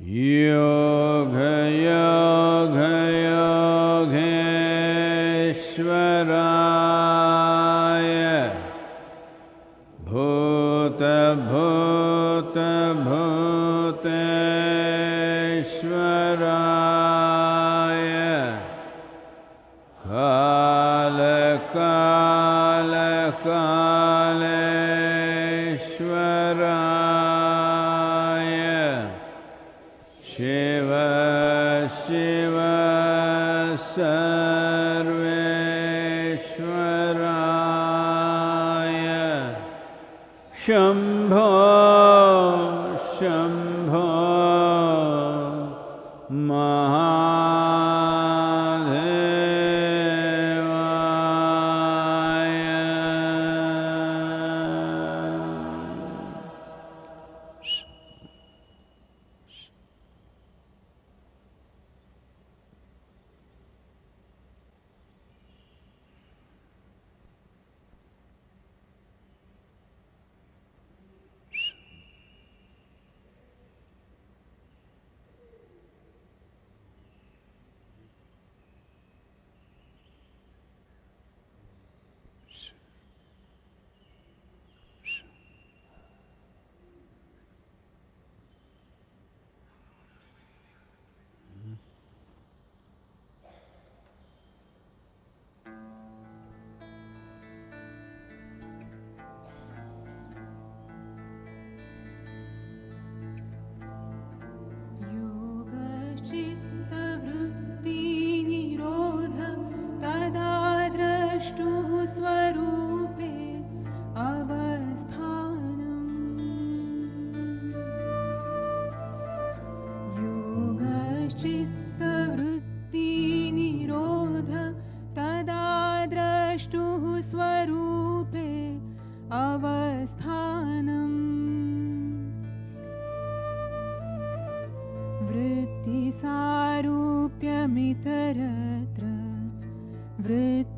Yoga, yoga.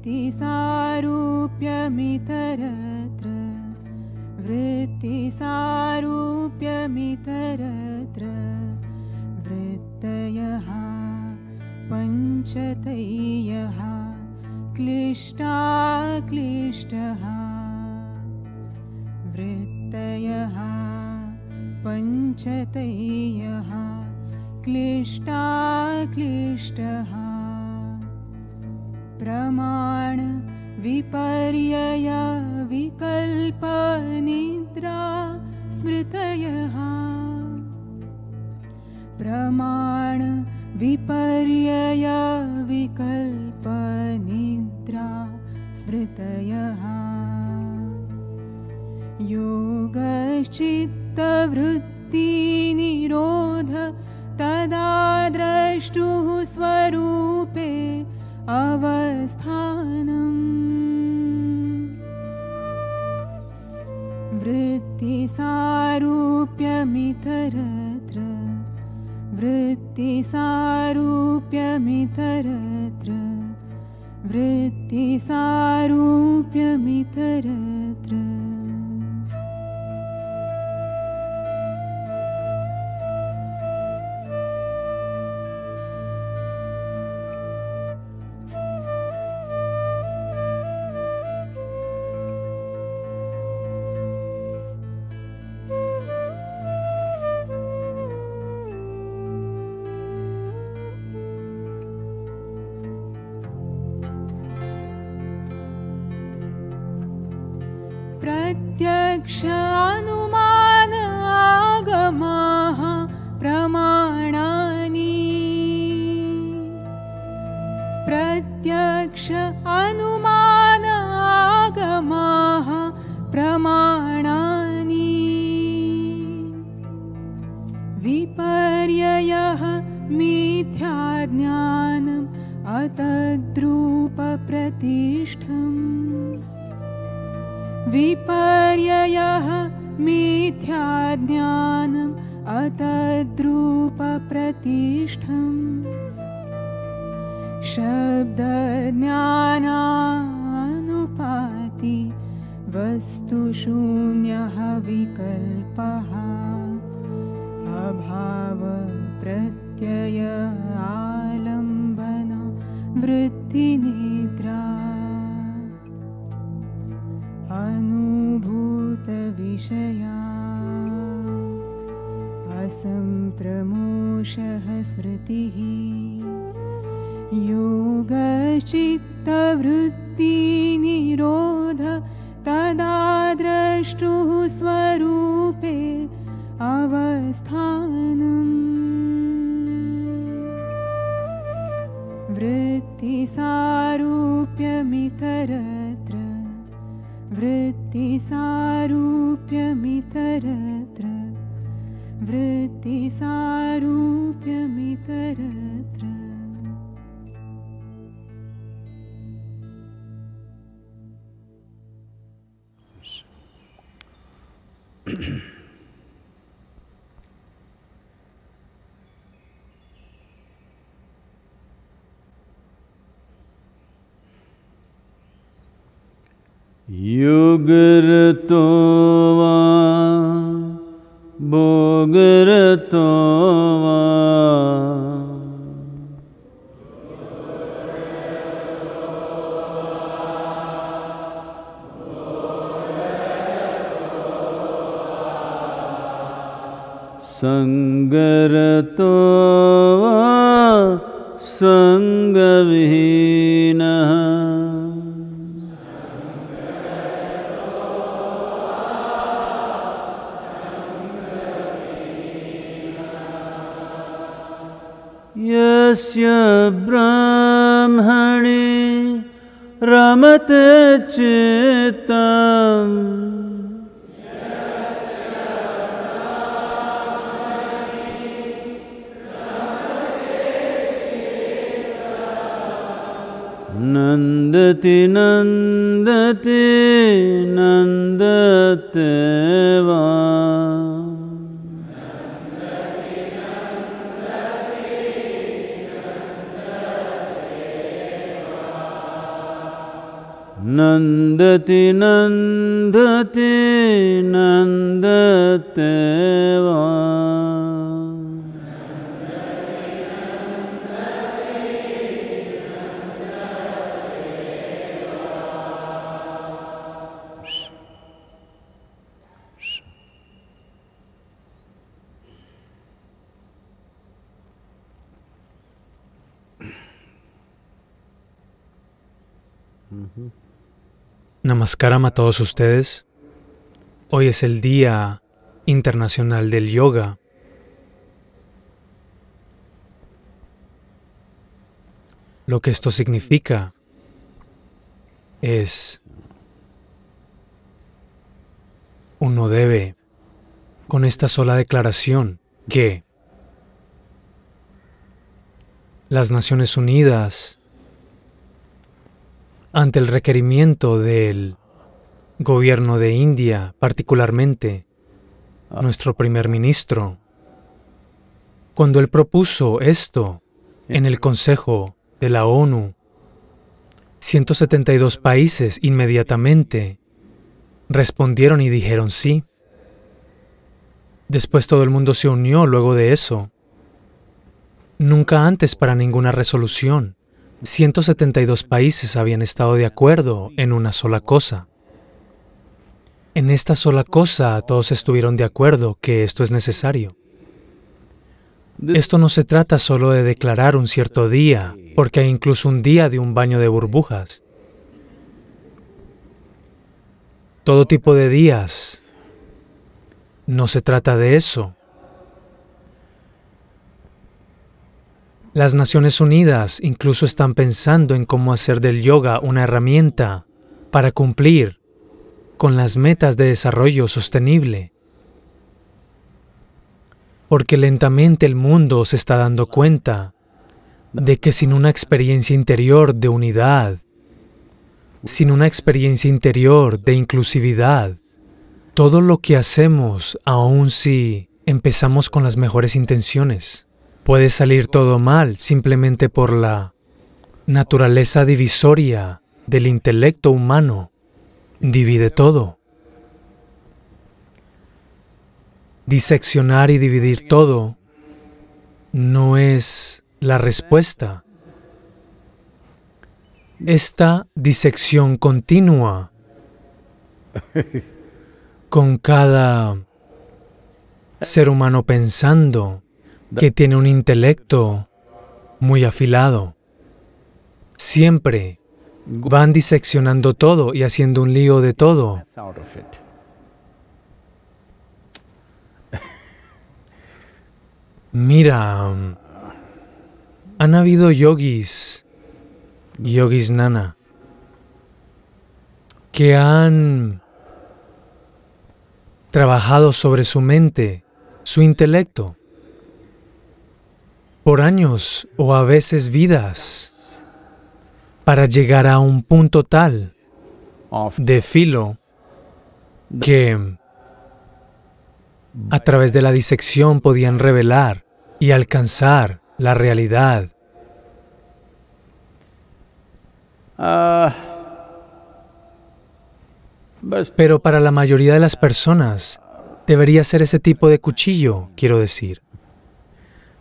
वृत्तिसारूप्यमितरत्र वृत्तिसारूप्यमितरत्र वृत्तयः पञ्चतयः क्लिष्टाक्लिष्टः वृत्तयः पञ्चतयः क्लिष्टाक्लिष्टः माण विपर्ययविकल्पनिद्रा स्मृतयः योगश्चित्तवृत्तिनिरोध तदा द्रष्टुः स्वरूपे अव वृत्तिसारूप्यमितरत्र वृत्तिसारूप्यमितरत्र प्रमाणानि विपर्ययः मिथ्याज्ञानम् अतद्रूपप्रतिष्ठम् विपर्ययः मिथ्याज्ञानम् अतद्रूपप्रतिष्ठम् शब्दज्ञाना वस्तु शून्यः विकल्पः अभावप्रत्यय आलम्बन वृत्तिनिद्रा अनुभूतविषया असम्प्रमोषः स्मृतिः योगचित्तवृत् वृत्तिसारूप्यमितरत्र वृत्तिसारूप्यमितरत्र युग ऋतुवा भोग ऋतुवा संग ऋतुवा संग विहीन स्य ब्राह्मणे रमते चित् नन्दति नन्दते Namaskaram a todos ustedes. Hoy es el Día Internacional del Yoga. Lo que esto significa es uno debe, con esta sola declaración, que las Naciones Unidas ante el requerimiento del gobierno de India, particularmente ah. nuestro primer ministro. Cuando él propuso esto en el Consejo de la ONU, 172 países inmediatamente respondieron y dijeron sí. Después todo el mundo se unió luego de eso. Nunca antes para ninguna resolución. 172 países habían estado de acuerdo en una sola cosa. En esta sola cosa todos estuvieron de acuerdo que esto es necesario. Esto no se trata solo de declarar un cierto día, porque hay incluso un día de un baño de burbujas. Todo tipo de días. No se trata de eso. Las Naciones Unidas incluso están pensando en cómo hacer del yoga una herramienta para cumplir con las metas de desarrollo sostenible. Porque lentamente el mundo se está dando cuenta de que sin una experiencia interior de unidad, sin una experiencia interior de inclusividad, todo lo que hacemos, aun si empezamos con las mejores intenciones, Puede salir todo mal simplemente por la naturaleza divisoria del intelecto humano. Divide todo. Diseccionar y dividir todo no es la respuesta. Esta disección continua con cada ser humano pensando que tiene un intelecto muy afilado. Siempre van diseccionando todo y haciendo un lío de todo. Mira, han habido yogis, yogis nana, que han trabajado sobre su mente, su intelecto, por años o a veces vidas para llegar a un punto tal de filo que a través de la disección podían revelar y alcanzar la realidad. Ah, Pero para la mayoría de las personas debería ser ese tipo de cuchillo, quiero decir.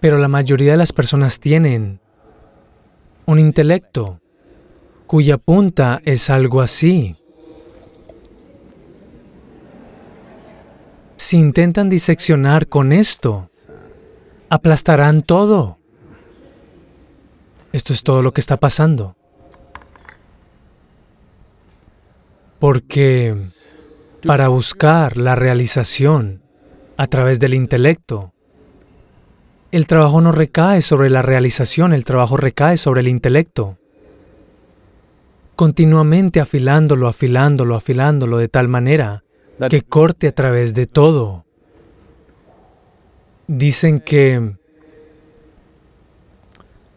Pero la mayoría de las personas tienen un intelecto cuya punta es algo así. Si intentan diseccionar con esto, aplastarán todo. Esto es todo lo que está pasando. Porque para buscar la realización a través del intelecto, el trabajo no recae sobre la realización, el trabajo recae sobre el intelecto. Continuamente afilándolo, afilándolo, afilándolo de tal manera que corte a través de todo. Dicen que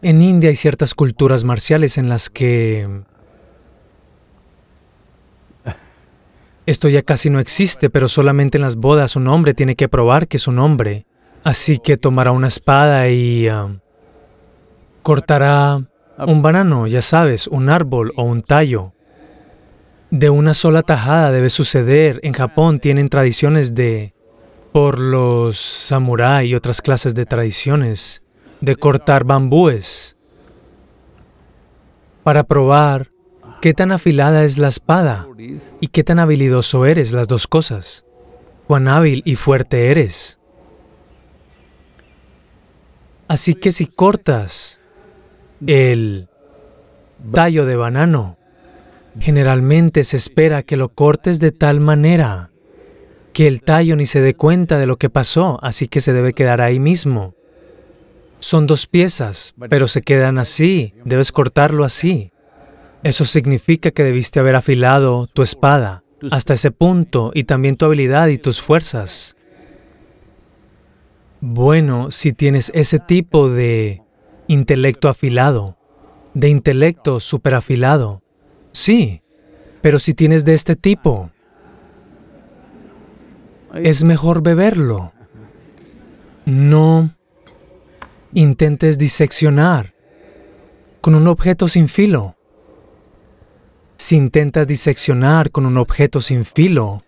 en India hay ciertas culturas marciales en las que esto ya casi no existe, pero solamente en las bodas un hombre tiene que probar que es un hombre Así que tomará una espada y ah, cortará un banano, ya sabes, un árbol o un tallo. De una sola tajada debe suceder. En Japón tienen tradiciones de, por los samuráis y otras clases de tradiciones, de cortar bambúes para probar qué tan afilada es la espada y qué tan habilidoso eres, las dos cosas, cuán hábil y fuerte eres. Así que si cortas el tallo de banano, generalmente se espera que lo cortes de tal manera que el tallo ni se dé cuenta de lo que pasó, así que se debe quedar ahí mismo. Son dos piezas, pero se quedan así, debes cortarlo así. Eso significa que debiste haber afilado tu espada hasta ese punto y también tu habilidad y tus fuerzas. Bueno, si tienes ese tipo de intelecto afilado, de intelecto superafilado, sí, pero si tienes de este tipo, es mejor beberlo. No intentes diseccionar con un objeto sin filo. Si intentas diseccionar con un objeto sin filo,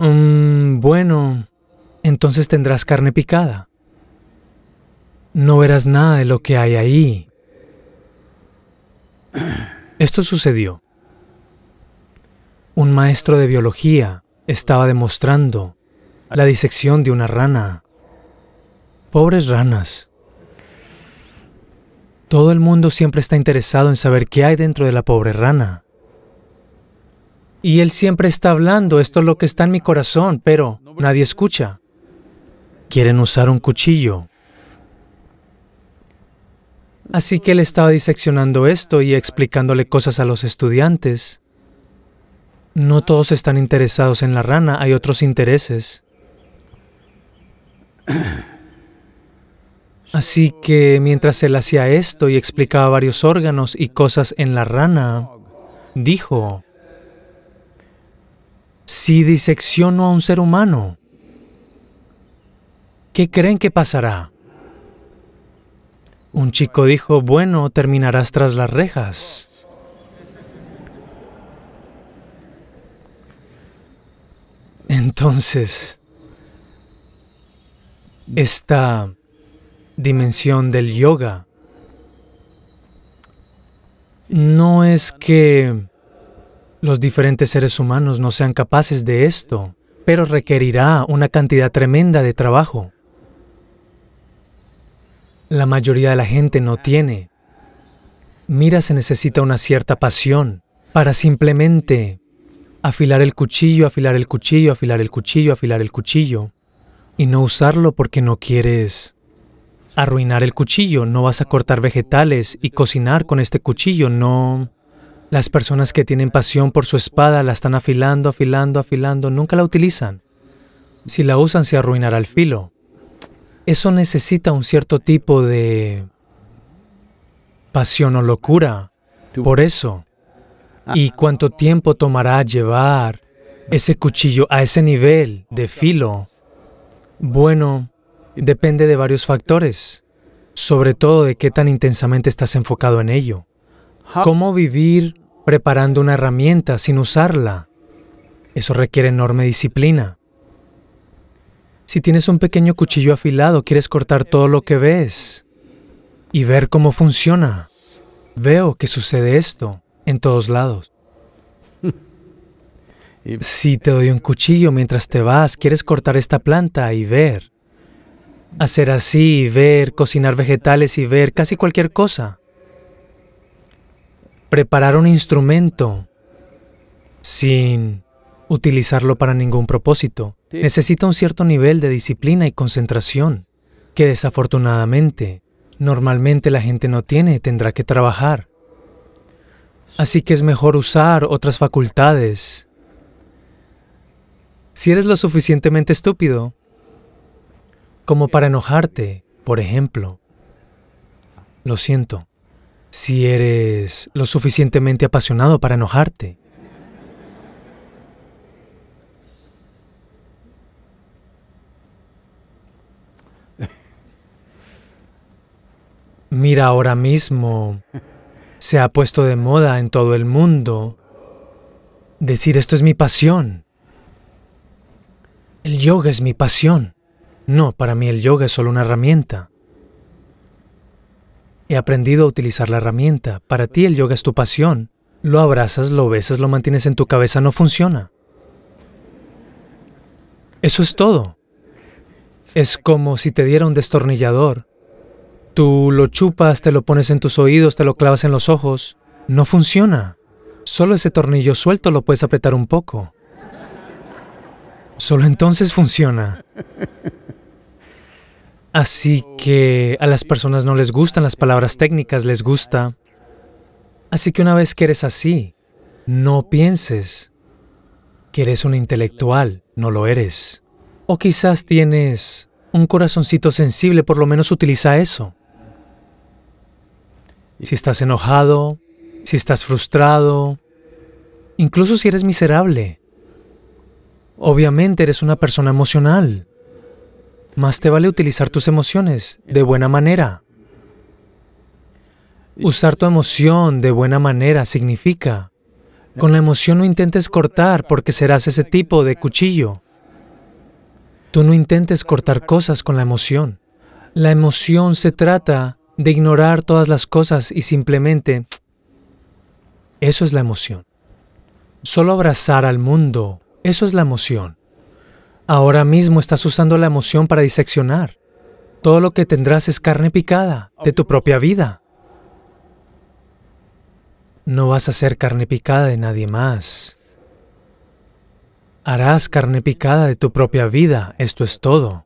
mm, bueno, entonces tendrás carne picada. No verás nada de lo que hay ahí. Esto sucedió. Un maestro de biología estaba demostrando la disección de una rana. Pobres ranas. Todo el mundo siempre está interesado en saber qué hay dentro de la pobre rana. Y él siempre está hablando, esto es lo que está en mi corazón, pero nadie escucha quieren usar un cuchillo. Así que él estaba diseccionando esto y explicándole cosas a los estudiantes. No todos están interesados en la rana, hay otros intereses. Así que mientras él hacía esto y explicaba varios órganos y cosas en la rana, dijo, si disecciono a un ser humano, ¿Qué creen que pasará? Un chico dijo, bueno, terminarás tras las rejas. Entonces, esta dimensión del yoga no es que los diferentes seres humanos no sean capaces de esto, pero requerirá una cantidad tremenda de trabajo. La mayoría de la gente no tiene. Mira, se necesita una cierta pasión para simplemente afilar el cuchillo, afilar el cuchillo, afilar el cuchillo, afilar el cuchillo y no usarlo porque no quieres arruinar el cuchillo, no vas a cortar vegetales y cocinar con este cuchillo, no... Las personas que tienen pasión por su espada la están afilando, afilando, afilando, nunca la utilizan. Si la usan se arruinará el filo eso necesita un cierto tipo de pasión o locura por eso. Ah. ¿Y cuánto tiempo tomará llevar ese cuchillo a ese nivel de filo? Bueno, depende de varios factores, sobre todo de qué tan intensamente estás enfocado en ello. ¿Cómo vivir preparando una herramienta sin usarla? Eso requiere enorme disciplina. Si tienes un pequeño cuchillo afilado, quieres cortar todo lo que ves y ver cómo funciona. Veo que sucede esto en todos lados. Si te doy un cuchillo mientras te vas, quieres cortar esta planta y ver. Hacer así y ver, cocinar vegetales y ver, casi cualquier cosa. Preparar un instrumento sin utilizarlo para ningún propósito necesita un cierto nivel de disciplina y concentración que desafortunadamente normalmente la gente no tiene, tendrá que trabajar. Así que es mejor usar otras facultades. Si eres lo suficientemente estúpido como para enojarte, por ejemplo, lo siento. Si eres lo suficientemente apasionado para enojarte, Mira ahora mismo, se ha puesto de moda en todo el mundo decir esto es mi pasión. El yoga es mi pasión. No, para mí el yoga es solo una herramienta. He aprendido a utilizar la herramienta. Para ti el yoga es tu pasión. Lo abrazas, lo besas, lo mantienes en tu cabeza, no funciona. Eso es todo. Es como si te diera un destornillador Tú lo chupas, te lo pones en tus oídos, te lo clavas en los ojos. No funciona. Solo ese tornillo suelto lo puedes apretar un poco. Solo entonces funciona. Así que a las personas no les gustan las palabras técnicas, les gusta. Así que una vez que eres así, no pienses que eres un intelectual, no lo eres. O quizás tienes un corazoncito sensible, por lo menos utiliza eso si estás enojado, si estás frustrado, incluso si eres miserable. Obviamente eres una persona emocional. Más te vale utilizar tus emociones de buena manera. Usar tu emoción de buena manera significa, con la emoción no intentes cortar porque serás ese tipo de cuchillo. Tú no intentes cortar cosas con la emoción. La emoción se trata de ignorar todas las cosas y simplemente... Eso es la emoción. Solo abrazar al mundo, eso es la emoción. Ahora mismo estás usando la emoción para diseccionar. Todo lo que tendrás es carne picada de tu propia vida. No vas a ser carne picada de nadie más. Harás carne picada de tu propia vida, esto es todo.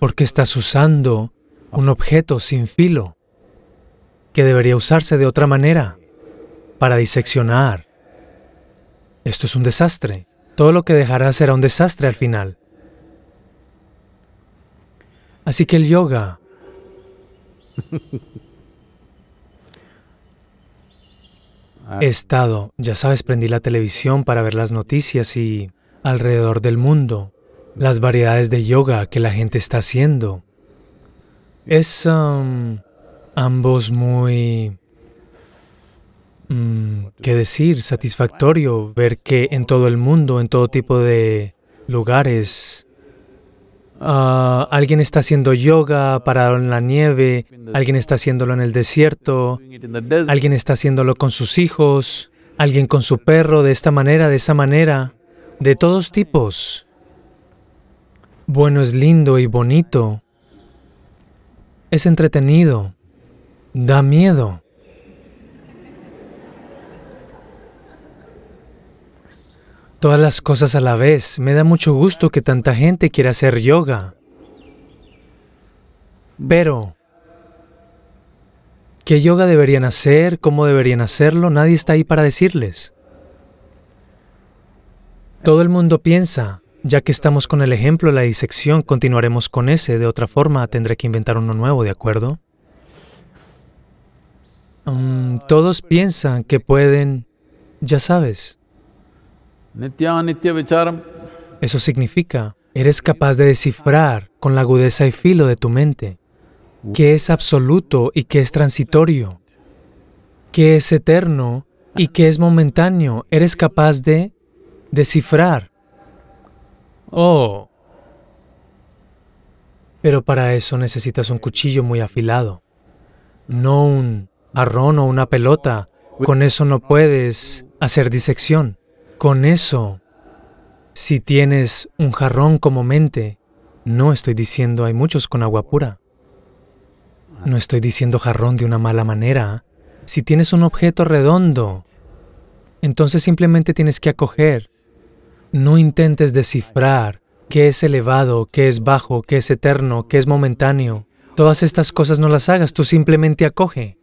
Porque estás usando un objeto sin filo que debería usarse de otra manera para diseccionar. Esto es un desastre. Todo lo que dejará será un desastre al final. Así que el yoga He estado, ya sabes, prendí la televisión para ver las noticias y alrededor del mundo, las variedades de yoga que la gente está haciendo. Es um, ambos muy... Mm, ¿Qué decir? Satisfactorio ver que en todo el mundo, en todo tipo de lugares, ah, alguien está haciendo yoga parado en la nieve, alguien está haciéndolo en el desierto, alguien está haciéndolo con sus hijos, alguien con su perro, de esta manera, de esa manera, de todos tipos. Bueno es lindo y bonito, es entretenido, da miedo. Todas las cosas a la vez. Me da mucho gusto que tanta gente quiera hacer yoga. Pero, ¿qué yoga deberían hacer? ¿Cómo deberían hacerlo? Nadie está ahí para decirles. Todo el mundo piensa, ya que estamos con el ejemplo de la disección, continuaremos con ese, de otra forma tendré que inventar uno nuevo, ¿de acuerdo? Mm, todos piensan que pueden, ya sabes. Eso significa, eres capaz de descifrar con la agudeza y filo de tu mente qué es absoluto y qué es transitorio, qué es eterno y qué es momentáneo. Eres capaz de descifrar Oh. Pero para eso necesitas un cuchillo muy afilado, no un arrón o una pelota. Con eso no puedes hacer disección. Con eso, si tienes un jarrón como mente, no estoy diciendo hay muchos con agua pura. No estoy diciendo jarrón de una mala manera. Si tienes un objeto redondo, entonces simplemente tienes que acoger no intentes descifrar qué es elevado, qué es bajo, qué es eterno, qué es momentáneo. Todas estas cosas no las hagas, tú simplemente acoge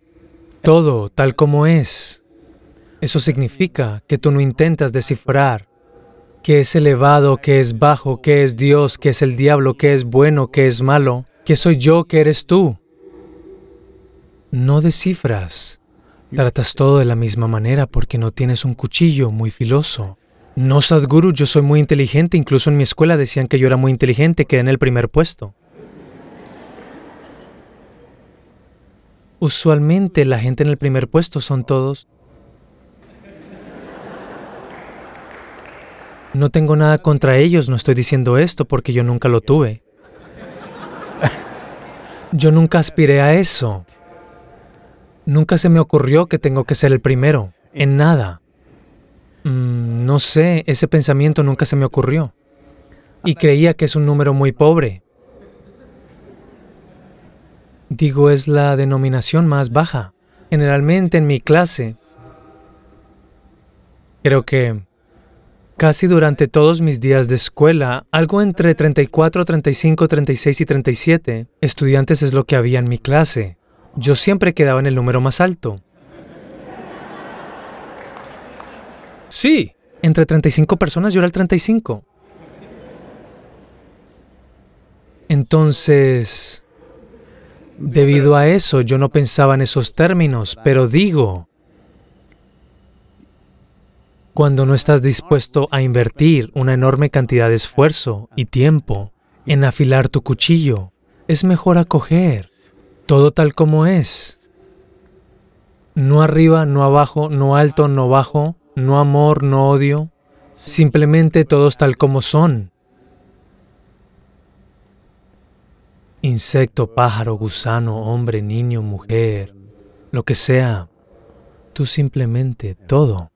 todo tal como es. Eso significa que tú no intentas descifrar qué es elevado, qué es bajo, qué es Dios, qué es el diablo, qué es bueno, qué es malo, qué soy yo, qué eres tú. No descifras. Tratas todo de la misma manera porque no tienes un cuchillo muy filoso. No, Sadhguru, yo soy muy inteligente. Incluso en mi escuela decían que yo era muy inteligente, quedé en el primer puesto. Usualmente la gente en el primer puesto son todos. No tengo nada contra ellos, no estoy diciendo esto porque yo nunca lo tuve. Yo nunca aspiré a eso. Nunca se me ocurrió que tengo que ser el primero, en nada. Mm, no sé, ese pensamiento nunca se me ocurrió. Y creía que es un número muy pobre. Digo, es la denominación más baja. Generalmente en mi clase, creo que casi durante todos mis días de escuela, algo entre 34, 35, 36 y 37 estudiantes es lo que había en mi clase. Yo siempre quedaba en el número más alto. Sí, entre 35 personas yo era el 35. Entonces, debido a eso, yo no pensaba en esos términos, pero digo, cuando no estás dispuesto a invertir una enorme cantidad de esfuerzo y tiempo en afilar tu cuchillo, es mejor acoger todo tal como es. No arriba, no abajo, no alto, no bajo, no amor, no odio, simplemente todos tal como son. Insecto, pájaro, gusano, hombre, niño, mujer, lo que sea, tú simplemente todo.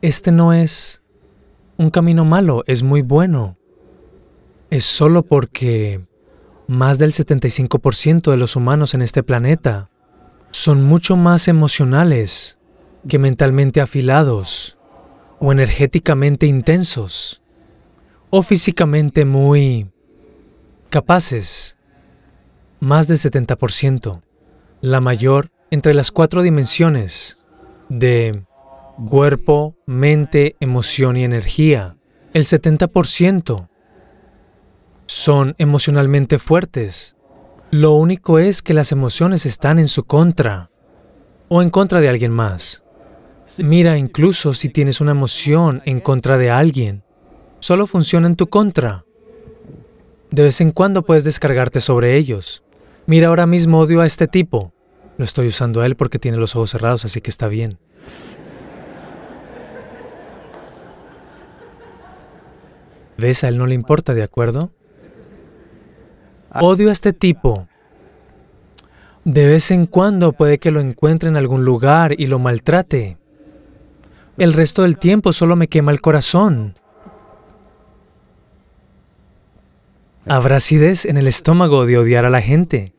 Este no es un camino malo, es muy bueno. Es solo porque más del 75% de los humanos en este planeta son mucho más emocionales que mentalmente afilados o energéticamente intensos o físicamente muy capaces, más del 70%, la mayor entre las cuatro dimensiones de cuerpo, mente, emoción y energía. El 70% son emocionalmente fuertes. Lo único es que las emociones están en su contra o en contra de alguien más. Mira incluso si tienes una emoción en contra de alguien. Solo funciona en tu contra. De vez en cuando puedes descargarte sobre ellos. Mira, ahora mismo odio a este tipo. Lo estoy usando a él porque tiene los ojos cerrados, así que está bien. ¿Ves? A él no le importa, ¿de acuerdo? Odio a este tipo. De vez en cuando puede que lo encuentre en algún lugar y lo maltrate. El resto del tiempo solo me quema el corazón. Habrá acidez en el estómago de odiar a la gente.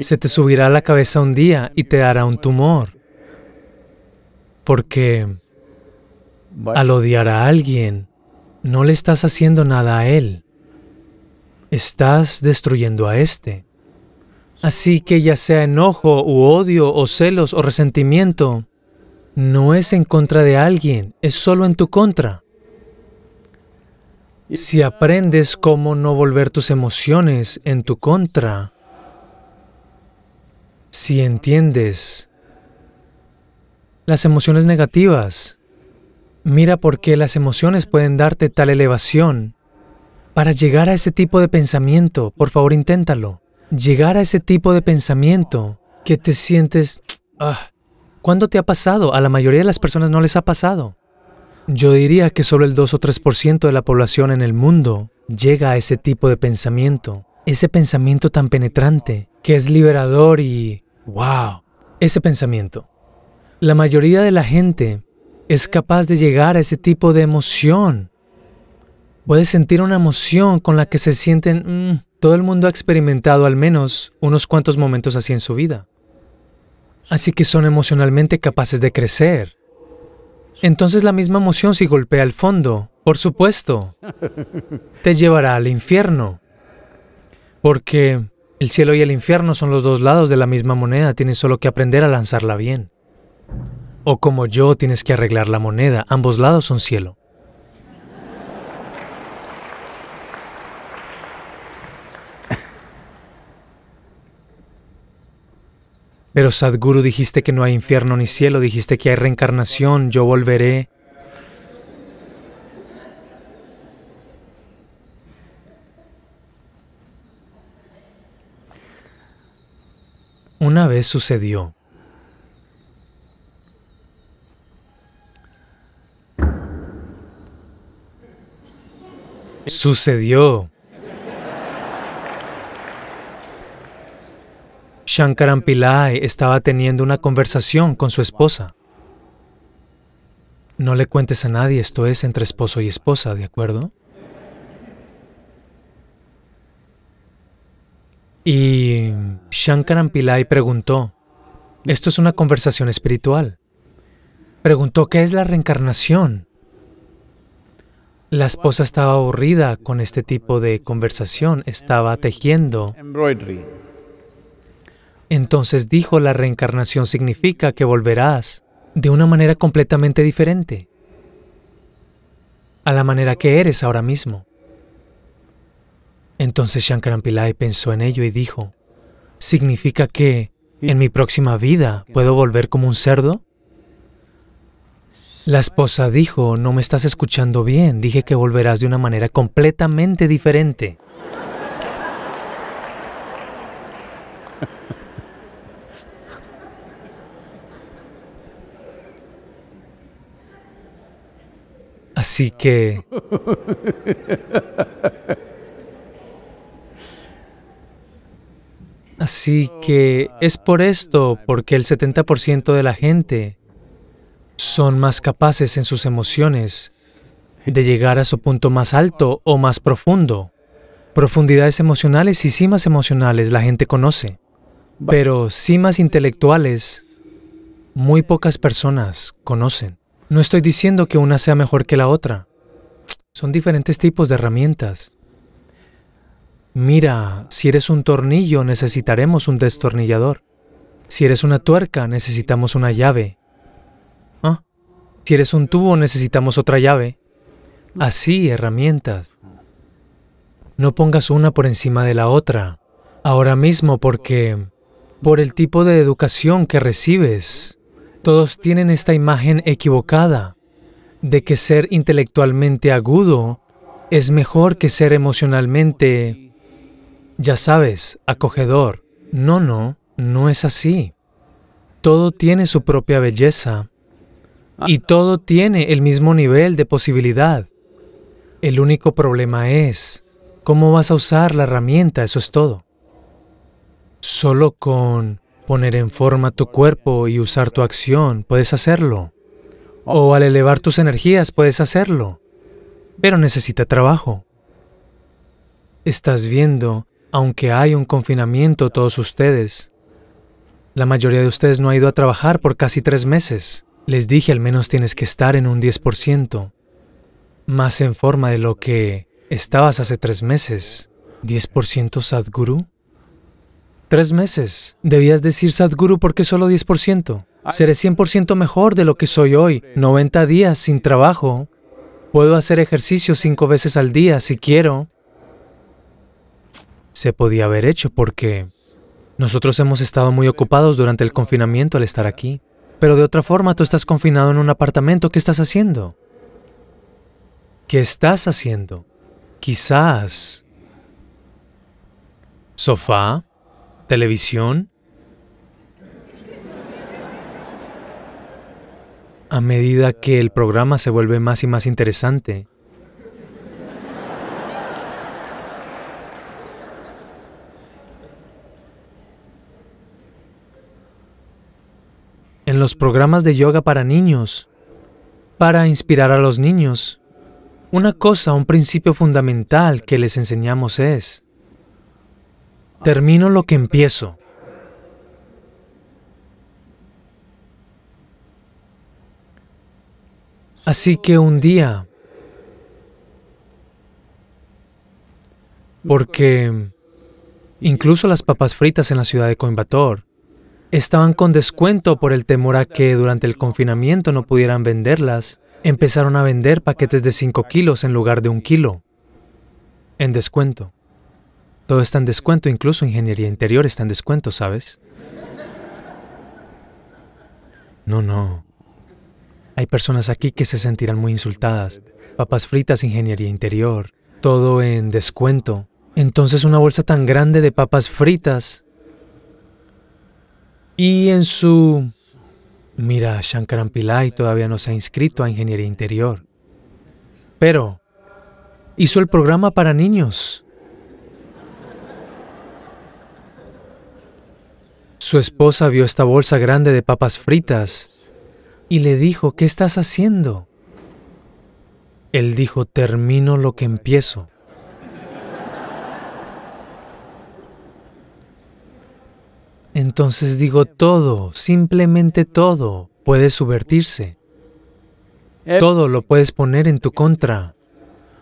Se te subirá a la cabeza un día y te dará un tumor. Porque al odiar a alguien, no le estás haciendo nada a él. Estás destruyendo a éste. Así que ya sea enojo u odio o celos o resentimiento, no es en contra de alguien, es solo en tu contra. Si aprendes cómo no volver tus emociones en tu contra, si entiendes las emociones negativas, mira por qué las emociones pueden darte tal elevación. Para llegar a ese tipo de pensamiento, por favor inténtalo. Llegar a ese tipo de pensamiento que te sientes, ah, ¿Cuándo te ha pasado? A la mayoría de las personas no les ha pasado. Yo diría que solo el 2 o 3% de la población en el mundo llega a ese tipo de pensamiento, ese pensamiento tan penetrante, que es liberador y wow, ese pensamiento. La mayoría de la gente es capaz de llegar a ese tipo de emoción. Puedes sentir una emoción con la que se sienten... Mm, todo el mundo ha experimentado al menos unos cuantos momentos así en su vida. Así que son emocionalmente capaces de crecer. Entonces la misma emoción si golpea el fondo, por supuesto, te llevará al infierno. Porque el cielo y el infierno son los dos lados de la misma moneda, tienes solo que aprender a lanzarla bien. O como yo, tienes que arreglar la moneda, ambos lados son cielo. Pero Sadhguru dijiste que no hay infierno ni cielo, dijiste que hay reencarnación, yo volveré. Una vez sucedió Sucedió Shankaran Pillai estaba teniendo una conversación con su esposa. No le cuentes a nadie, esto es entre esposo y esposa, ¿de acuerdo? Y Shankaran Pillai preguntó, esto es una conversación espiritual. Preguntó, ¿qué es la reencarnación? La esposa estaba aburrida con este tipo de conversación, estaba tejiendo entonces dijo, la reencarnación significa que volverás de una manera completamente diferente a la manera que eres ahora mismo. Entonces Shankaran Pillai pensó en ello y dijo, ¿significa que en mi próxima vida puedo volver como un cerdo? La esposa dijo, no me estás escuchando bien, dije que volverás de una manera completamente diferente. Así que... Así que es por esto porque el 70% de la gente son más capaces en sus emociones de llegar a su punto más alto o más profundo. Profundidades emocionales y cimas emocionales la gente conoce, pero cimas intelectuales muy pocas personas conocen. No estoy diciendo que una sea mejor que la otra. Son diferentes tipos de herramientas. Mira, si eres un tornillo necesitaremos un destornillador. Si eres una tuerca necesitamos una llave. Ah, si eres un tubo necesitamos otra llave. Así, herramientas. No pongas una por encima de la otra ahora mismo porque por el tipo de educación que recibes, todos tienen esta imagen equivocada de que ser intelectualmente agudo es mejor que ser emocionalmente, ya sabes, acogedor. No, no, no es así. Todo tiene su propia belleza ah. y todo tiene el mismo nivel de posibilidad. El único problema es cómo vas a usar la herramienta, eso es todo. Solo con poner en forma tu cuerpo y usar tu acción, puedes hacerlo. O al elevar tus energías, puedes hacerlo. Pero necesita trabajo. Estás viendo, aunque hay un confinamiento todos ustedes, la mayoría de ustedes no ha ido a trabajar por casi tres meses. Les dije al menos tienes que estar en un 10%, más en forma de lo que estabas hace tres meses. ¿10% Sadhguru? Tres meses. Debías decir, Sadhguru, ¿por qué solo 10%? Seré 100% mejor de lo que soy hoy. 90 días sin trabajo. Puedo hacer ejercicio cinco veces al día si quiero. Se podía haber hecho porque nosotros hemos estado muy ocupados durante el confinamiento al estar aquí. Pero de otra forma, tú estás confinado en un apartamento. ¿Qué estás haciendo? ¿Qué estás haciendo? Quizás... Sofá, televisión. A medida que el programa se vuelve más y más interesante, en los programas de yoga para niños, para inspirar a los niños, una cosa, un principio fundamental que les enseñamos es, Termino lo que empiezo. Así que un día, porque incluso las papas fritas en la ciudad de Coimbatore estaban con descuento por el temor a que durante el confinamiento no pudieran venderlas, empezaron a vender paquetes de 5 kilos en lugar de un kilo, en descuento. Todo está en descuento, incluso ingeniería interior está en descuento, ¿sabes? No, no. Hay personas aquí que se sentirán muy insultadas. Papas fritas, ingeniería interior, todo en descuento. Entonces una bolsa tan grande de papas fritas. Y en su... Mira, Shankaran Pillai todavía no se ha inscrito a ingeniería interior. Pero hizo el programa para niños. Su esposa vio esta bolsa grande de papas fritas y le dijo, ¿qué estás haciendo? Él dijo, termino lo que empiezo. Entonces digo, todo, simplemente todo, puede subvertirse. Todo lo puedes poner en tu contra.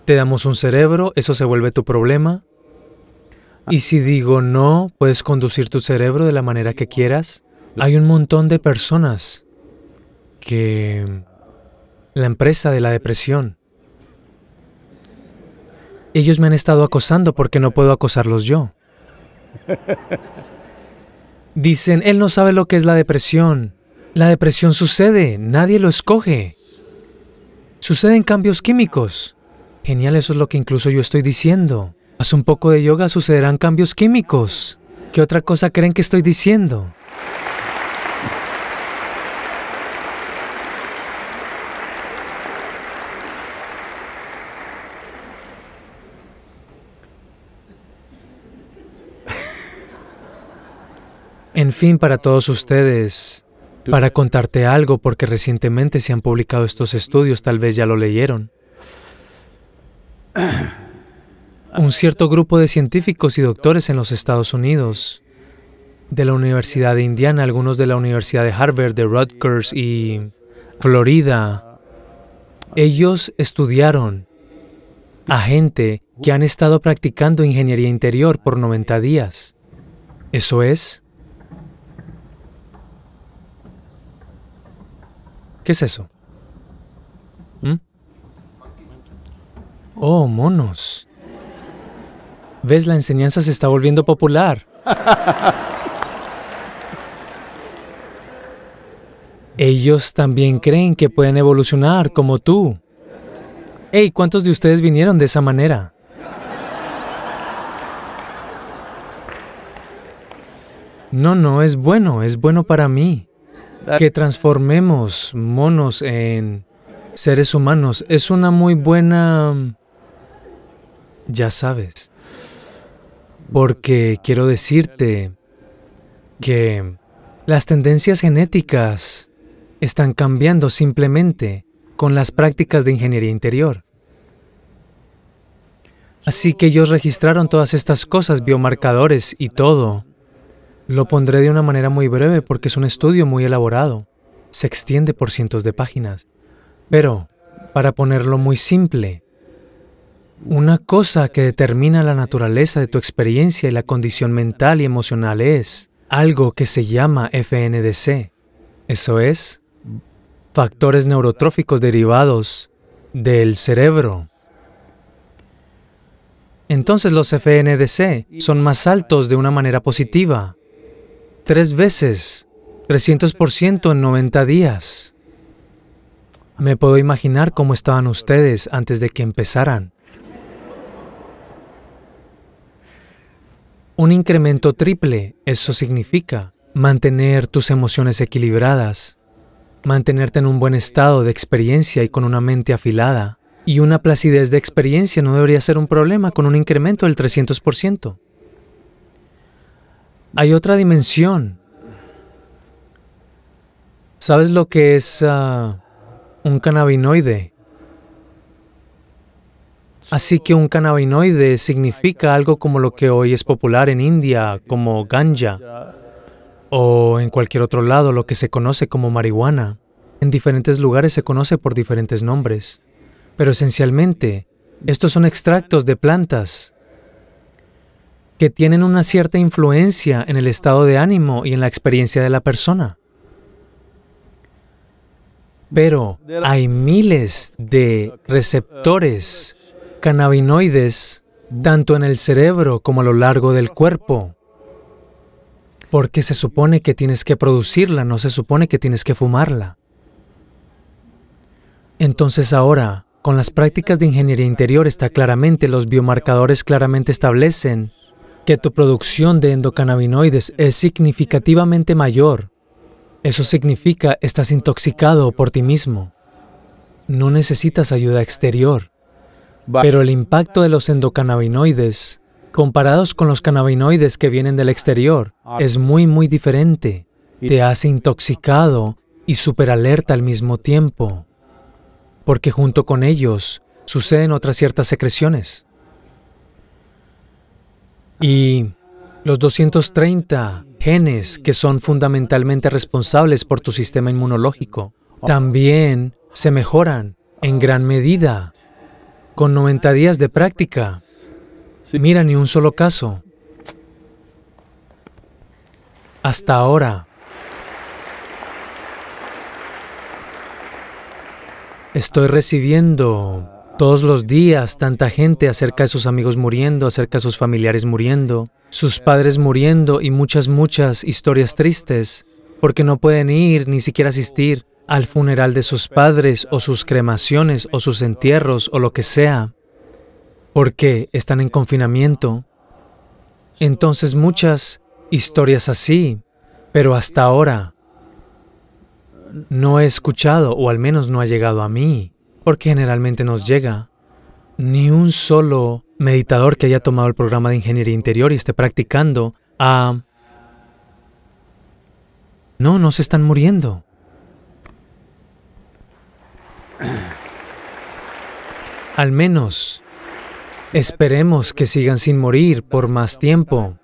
Te damos un cerebro, eso se vuelve tu problema. Y si digo no, puedes conducir tu cerebro de la manera que quieras. Hay un montón de personas que... La empresa de la depresión. Ellos me han estado acosando porque no puedo acosarlos yo. Dicen, él no sabe lo que es la depresión. La depresión sucede, nadie lo escoge. Suceden cambios químicos. Genial, eso es lo que incluso yo estoy diciendo. Haz un poco de yoga, sucederán cambios químicos. ¿Qué otra cosa creen que estoy diciendo? En fin, para todos ustedes, para contarte algo, porque recientemente se han publicado estos estudios, tal vez ya lo leyeron. un cierto grupo de científicos y doctores en los Estados Unidos, de la Universidad de Indiana, algunos de la Universidad de Harvard, de Rutgers y Florida. Ellos estudiaron a gente que han estado practicando ingeniería interior por 90 días. Eso es... ¿Qué es eso? ¿Mm? Oh, monos. ¿Ves? La enseñanza se está volviendo popular. Ellos también creen que pueden evolucionar como tú. Hey, ¿cuántos de ustedes vinieron de esa manera? No, no, es bueno, es bueno para mí. Que transformemos monos en seres humanos es una muy buena... Ya sabes. Porque quiero decirte que las tendencias genéticas están cambiando simplemente con las prácticas de ingeniería interior. Así que ellos registraron todas estas cosas, biomarcadores y todo. Lo pondré de una manera muy breve porque es un estudio muy elaborado. Se extiende por cientos de páginas. Pero, para ponerlo muy simple, una cosa que determina la naturaleza de tu experiencia y la condición mental y emocional es algo que se llama FNDC. Eso es, factores neurotróficos derivados del cerebro. Entonces los FNDC son más altos de una manera positiva, tres veces, 300% en 90 días. Me puedo imaginar cómo estaban ustedes antes de que empezaran. un incremento triple. Eso significa mantener tus emociones equilibradas, mantenerte en un buen estado de experiencia y con una mente afilada. Y una placidez de experiencia no debería ser un problema con un incremento del 300%. Hay otra dimensión. ¿Sabes lo que es ah, un cannabinoide? Así que un cannabinoide significa algo como lo que hoy es popular en India, como ganja, o en cualquier otro lado lo que se conoce como marihuana. En diferentes lugares se conoce por diferentes nombres, pero esencialmente estos son extractos de plantas que tienen una cierta influencia en el estado de ánimo y en la experiencia de la persona. Pero hay miles de receptores cannabinoides tanto en el cerebro como a lo largo del cuerpo. Porque se supone que tienes que producirla, no se supone que tienes que fumarla. Entonces ahora, con las prácticas de ingeniería interior está claramente, los biomarcadores claramente establecen que tu producción de endocannabinoides es significativamente mayor. Eso significa estás intoxicado por ti mismo. No necesitas ayuda exterior. Pero el impacto de los endocannabinoides, comparados con los cannabinoides que vienen del exterior, es muy, muy diferente. Te hace intoxicado y superalerta al mismo tiempo, porque junto con ellos suceden otras ciertas secreciones. Y los 230 genes que son fundamentalmente responsables por tu sistema inmunológico también se mejoran en gran medida con 90 días de práctica. Mira, ni un solo caso. Hasta ahora. Estoy recibiendo todos los días tanta gente acerca de sus amigos muriendo, acerca de sus familiares muriendo, sus padres muriendo y muchas, muchas historias tristes porque no pueden ir ni siquiera asistir al funeral de sus padres o sus cremaciones o sus entierros o lo que sea, porque están en confinamiento. Entonces muchas historias así, pero hasta ahora no he escuchado, o al menos no ha llegado a mí, porque generalmente nos llega, ni un solo meditador que haya tomado el programa de ingeniería interior y esté practicando a... No, no se están muriendo. Al menos esperemos que sigan sin morir por más tiempo.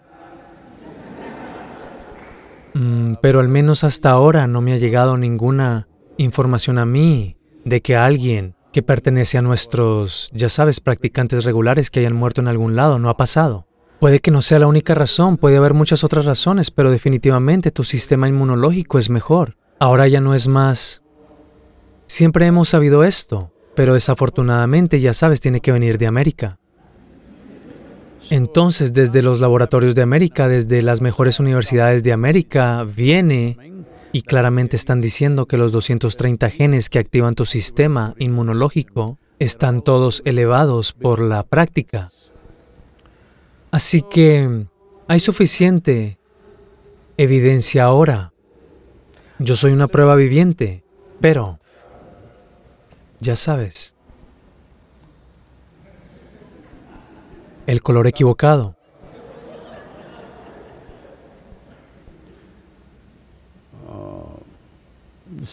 Mm, pero al menos hasta ahora no me ha llegado ninguna información a mí de que alguien que pertenece a nuestros, ya sabes, practicantes regulares que hayan muerto en algún lado, no ha pasado. Puede que no sea la única razón, puede haber muchas otras razones, pero definitivamente tu sistema inmunológico es mejor. Ahora ya no es más Siempre hemos sabido esto, pero desafortunadamente ya sabes, tiene que venir de América. Entonces, desde los laboratorios de América, desde las mejores universidades de América, viene y claramente están diciendo que los 230 genes que activan tu sistema inmunológico están todos elevados por la práctica. Así que hay suficiente evidencia ahora. Yo soy una prueba viviente, pero ya sabes. El color equivocado.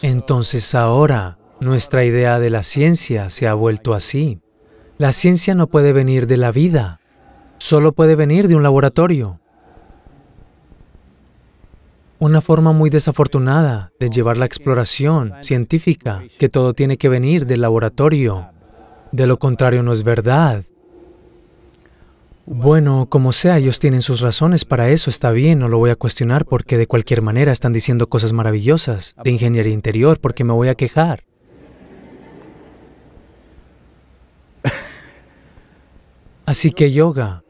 Entonces ahora nuestra idea de la ciencia se ha vuelto así. La ciencia no puede venir de la vida, solo puede venir de un laboratorio una forma muy desafortunada de llevar la exploración científica, que todo tiene que venir del laboratorio. De lo contrario no es verdad. Bueno, como sea, ellos tienen sus razones para eso, está bien, no lo voy a cuestionar porque de cualquier manera están diciendo cosas maravillosas de ingeniería interior porque me voy a quejar. Así que yoga.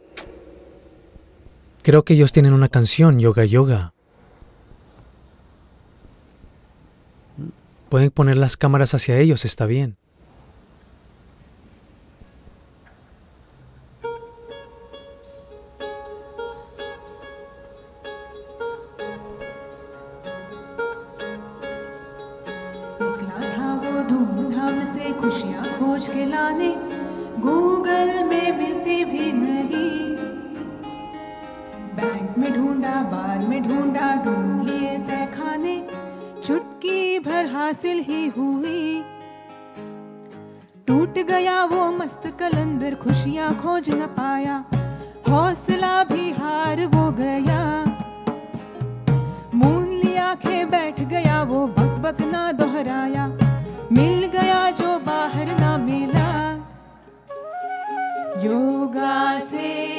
Creo que ellos tienen una canción, Yoga Yoga. Pueden poner las cámaras hacia ellos, está bien. हासिल ही हुई टूट गया वो मस्त कलंदर खुशियां खोज न पाया हौसला भी हार वो गया मून लिया के बैठ गया वो बक बक ना दोहराया मिल गया जो बाहर ना मिला योगा से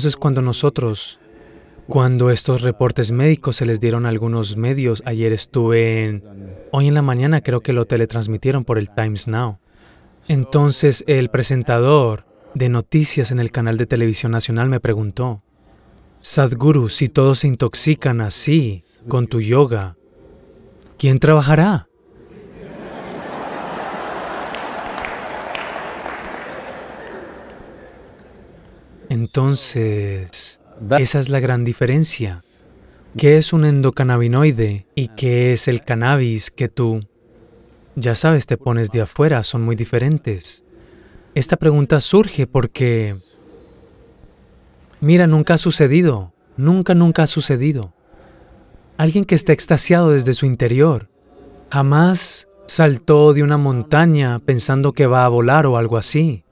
Entonces cuando nosotros, cuando estos reportes médicos se les dieron a algunos medios, ayer estuve en... Hoy en la mañana creo que lo teletransmitieron por el Times Now. Entonces el presentador de noticias en el canal de televisión nacional me preguntó, Sadhguru, si todos se intoxican así con tu yoga, ¿quién trabajará? Entonces, esa es la gran diferencia. ¿Qué es un endocannabinoide y qué es el cannabis que tú, ya sabes, te pones de afuera? Son muy diferentes. Esta pregunta surge porque, mira, nunca ha sucedido, nunca, nunca ha sucedido. Alguien que está extasiado desde su interior jamás saltó de una montaña pensando que va a volar o algo así.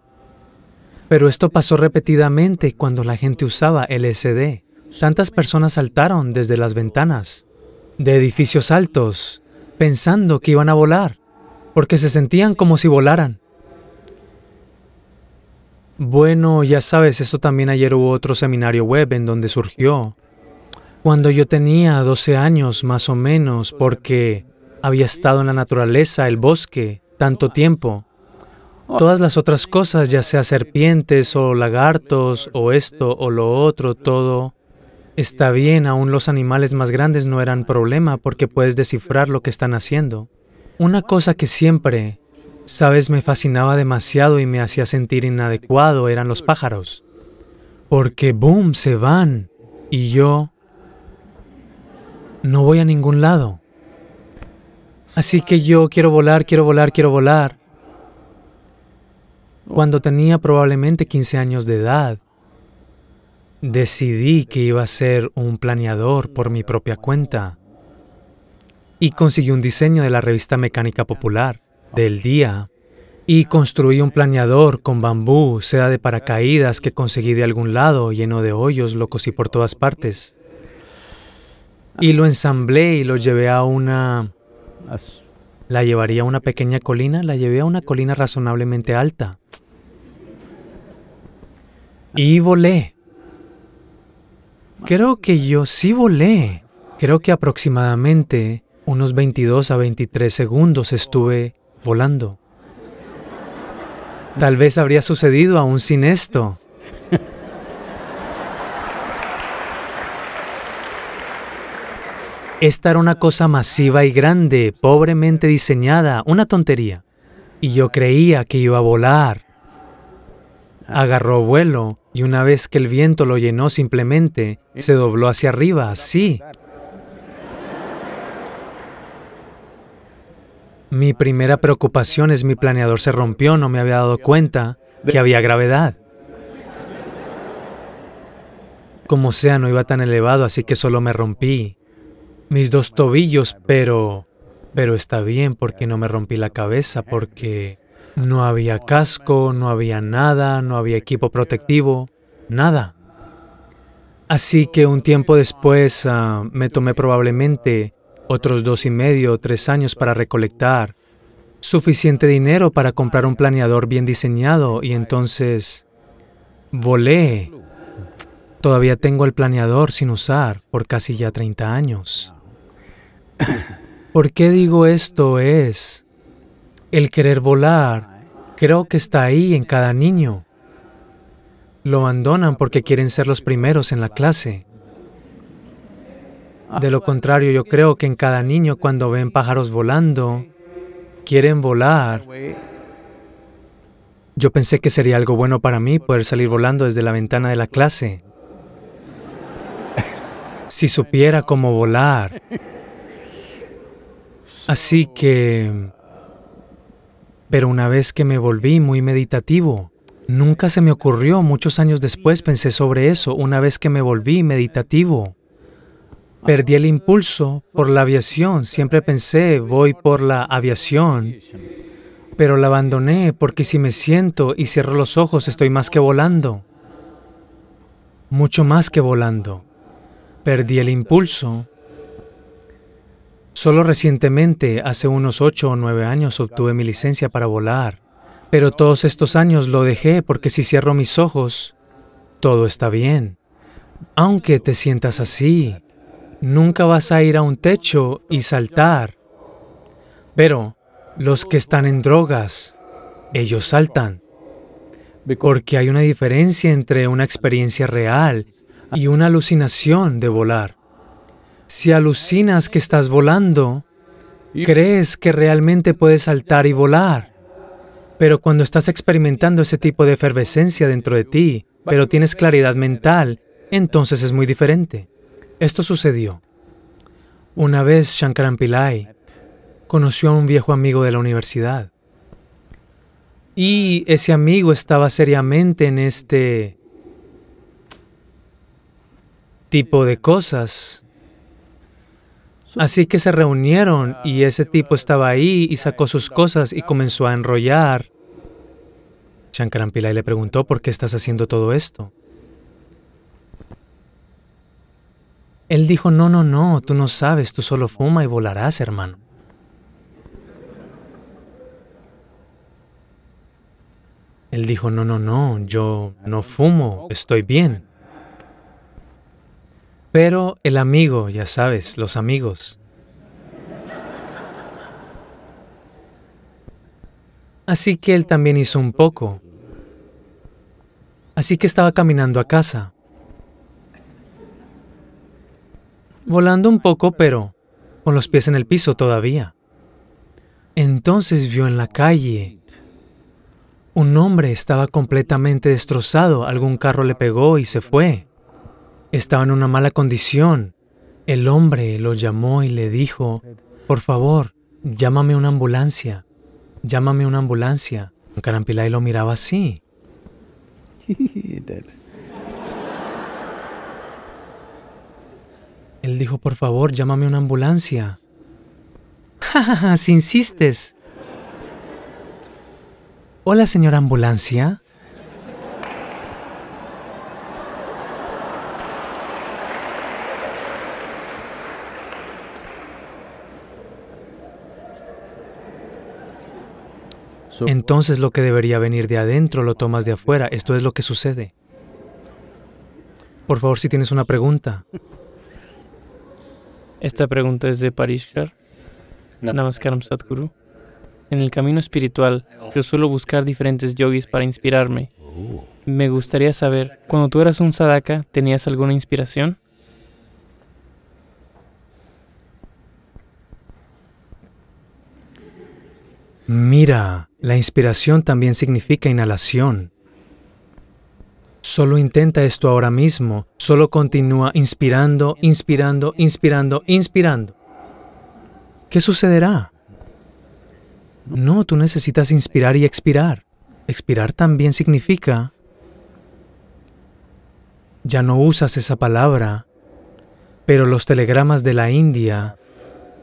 Pero esto pasó repetidamente cuando la gente usaba LSD. Tantas personas saltaron desde las ventanas de edificios altos, pensando que iban a volar, porque se sentían como si volaran. Bueno, ya sabes, esto también ayer hubo otro seminario web en donde surgió. Cuando yo tenía 12 años más o menos, porque había estado en la naturaleza, el bosque, tanto tiempo, Todas las otras cosas, ya sea serpientes o lagartos o esto o lo otro, todo está bien, aún los animales más grandes no eran problema porque puedes descifrar lo que están haciendo. Una cosa que siempre, sabes, me fascinaba demasiado y me hacía sentir inadecuado eran los pájaros. Porque, ¡boom!, se van y yo no voy a ningún lado. Así que yo quiero volar, quiero volar, quiero volar. Cuando tenía probablemente 15 años de edad, decidí que iba a ser un planeador por mi propia cuenta y conseguí un diseño de la revista Mecánica Popular del día y construí un planeador con bambú, sea de paracaídas que conseguí de algún lado, lleno de hoyos, lo cosí por todas partes. Y lo ensamblé y lo llevé a una la llevaría a una pequeña colina, la llevé a una colina razonablemente alta. Y volé. Creo que yo sí volé. Creo que aproximadamente unos 22 a 23 segundos estuve volando. Tal vez habría sucedido aún sin esto. Esta era una cosa masiva y grande, pobremente diseñada, una tontería. Y yo creía que iba a volar. Agarró vuelo y una vez que el viento lo llenó simplemente, se dobló hacia arriba, así. Mi primera preocupación es mi planeador se rompió, no me había dado cuenta que había gravedad. Como sea, no iba tan elevado, así que solo me rompí mis dos tobillos, pero... Pero está bien porque no me rompí la cabeza, porque no había casco, no había nada, no había equipo protectivo, nada. Así que un tiempo después ah, me tomé probablemente otros dos y medio o tres años para recolectar suficiente dinero para comprar un planeador bien diseñado y entonces volé. Todavía tengo el planeador sin usar por casi ya 30 años. ¿Por qué digo esto es? El querer volar creo que está ahí en cada niño. Lo abandonan porque quieren ser los primeros en la clase. De lo contrario, yo creo que en cada niño cuando ven pájaros volando, quieren volar. Yo pensé que sería algo bueno para mí poder salir volando desde la ventana de la clase. Si supiera cómo volar. Así que... Pero una vez que me volví muy meditativo, nunca se me ocurrió, muchos años después pensé sobre eso, una vez que me volví meditativo, perdí el impulso por la aviación, siempre pensé, voy por la aviación, pero la abandoné porque si me siento y cierro los ojos estoy más que volando, mucho más que volando. Perdí el impulso Solo recientemente, hace unos ocho o nueve años, obtuve mi licencia para volar. Pero todos estos años lo dejé porque si cierro mis ojos, todo está bien. Aunque te sientas así, nunca vas a ir a un techo y saltar. Pero los que están en drogas, ellos saltan. Porque hay una diferencia entre una experiencia real y una alucinación de volar. Si alucinas que estás volando, crees que realmente puedes saltar y volar. Pero cuando estás experimentando ese tipo de efervescencia dentro de ti, pero tienes claridad mental, entonces es muy diferente. Esto sucedió. Una vez Shankaran Pillai conoció a un viejo amigo de la universidad. Y ese amigo estaba seriamente en este tipo de cosas Así que se reunieron y ese tipo estaba ahí y sacó sus cosas y comenzó a enrollar. Shankaran Pillai le preguntó, ¿por qué estás haciendo todo esto? Él dijo, no, no, no, tú no sabes, tú solo fuma y volarás, hermano. Él dijo, no, no, no, yo no fumo, estoy bien. Pero el amigo, ya sabes, los amigos. Así que él también hizo un poco. Así que estaba caminando a casa. Volando un poco, pero con los pies en el piso todavía. Entonces vio en la calle. Un hombre estaba completamente destrozado, algún carro le pegó y se fue. Estaba en una mala condición. El hombre lo llamó y le dijo, por favor, llámame una ambulancia, llámame una ambulancia. Carampilay lo miraba así. Él dijo, por favor, llámame una ambulancia. si insistes. Hola, señora ambulancia. Entonces lo que debería venir de adentro lo tomas de afuera. Esto es lo que sucede. Por favor, si tienes una pregunta. Esta pregunta es de Parishkar. Namaskaram Sadhguru. En el camino espiritual, yo suelo buscar diferentes yogis para inspirarme. Me gustaría saber, cuando tú eras un sadaka, ¿tenías alguna inspiración? Mira, la inspiración también significa inhalación. Solo intenta esto ahora mismo. Solo continúa inspirando, inspirando, inspirando, inspirando. ¿Qué sucederá? No, tú necesitas inspirar y expirar. Expirar también significa... Ya no usas esa palabra, pero los telegramas de la India,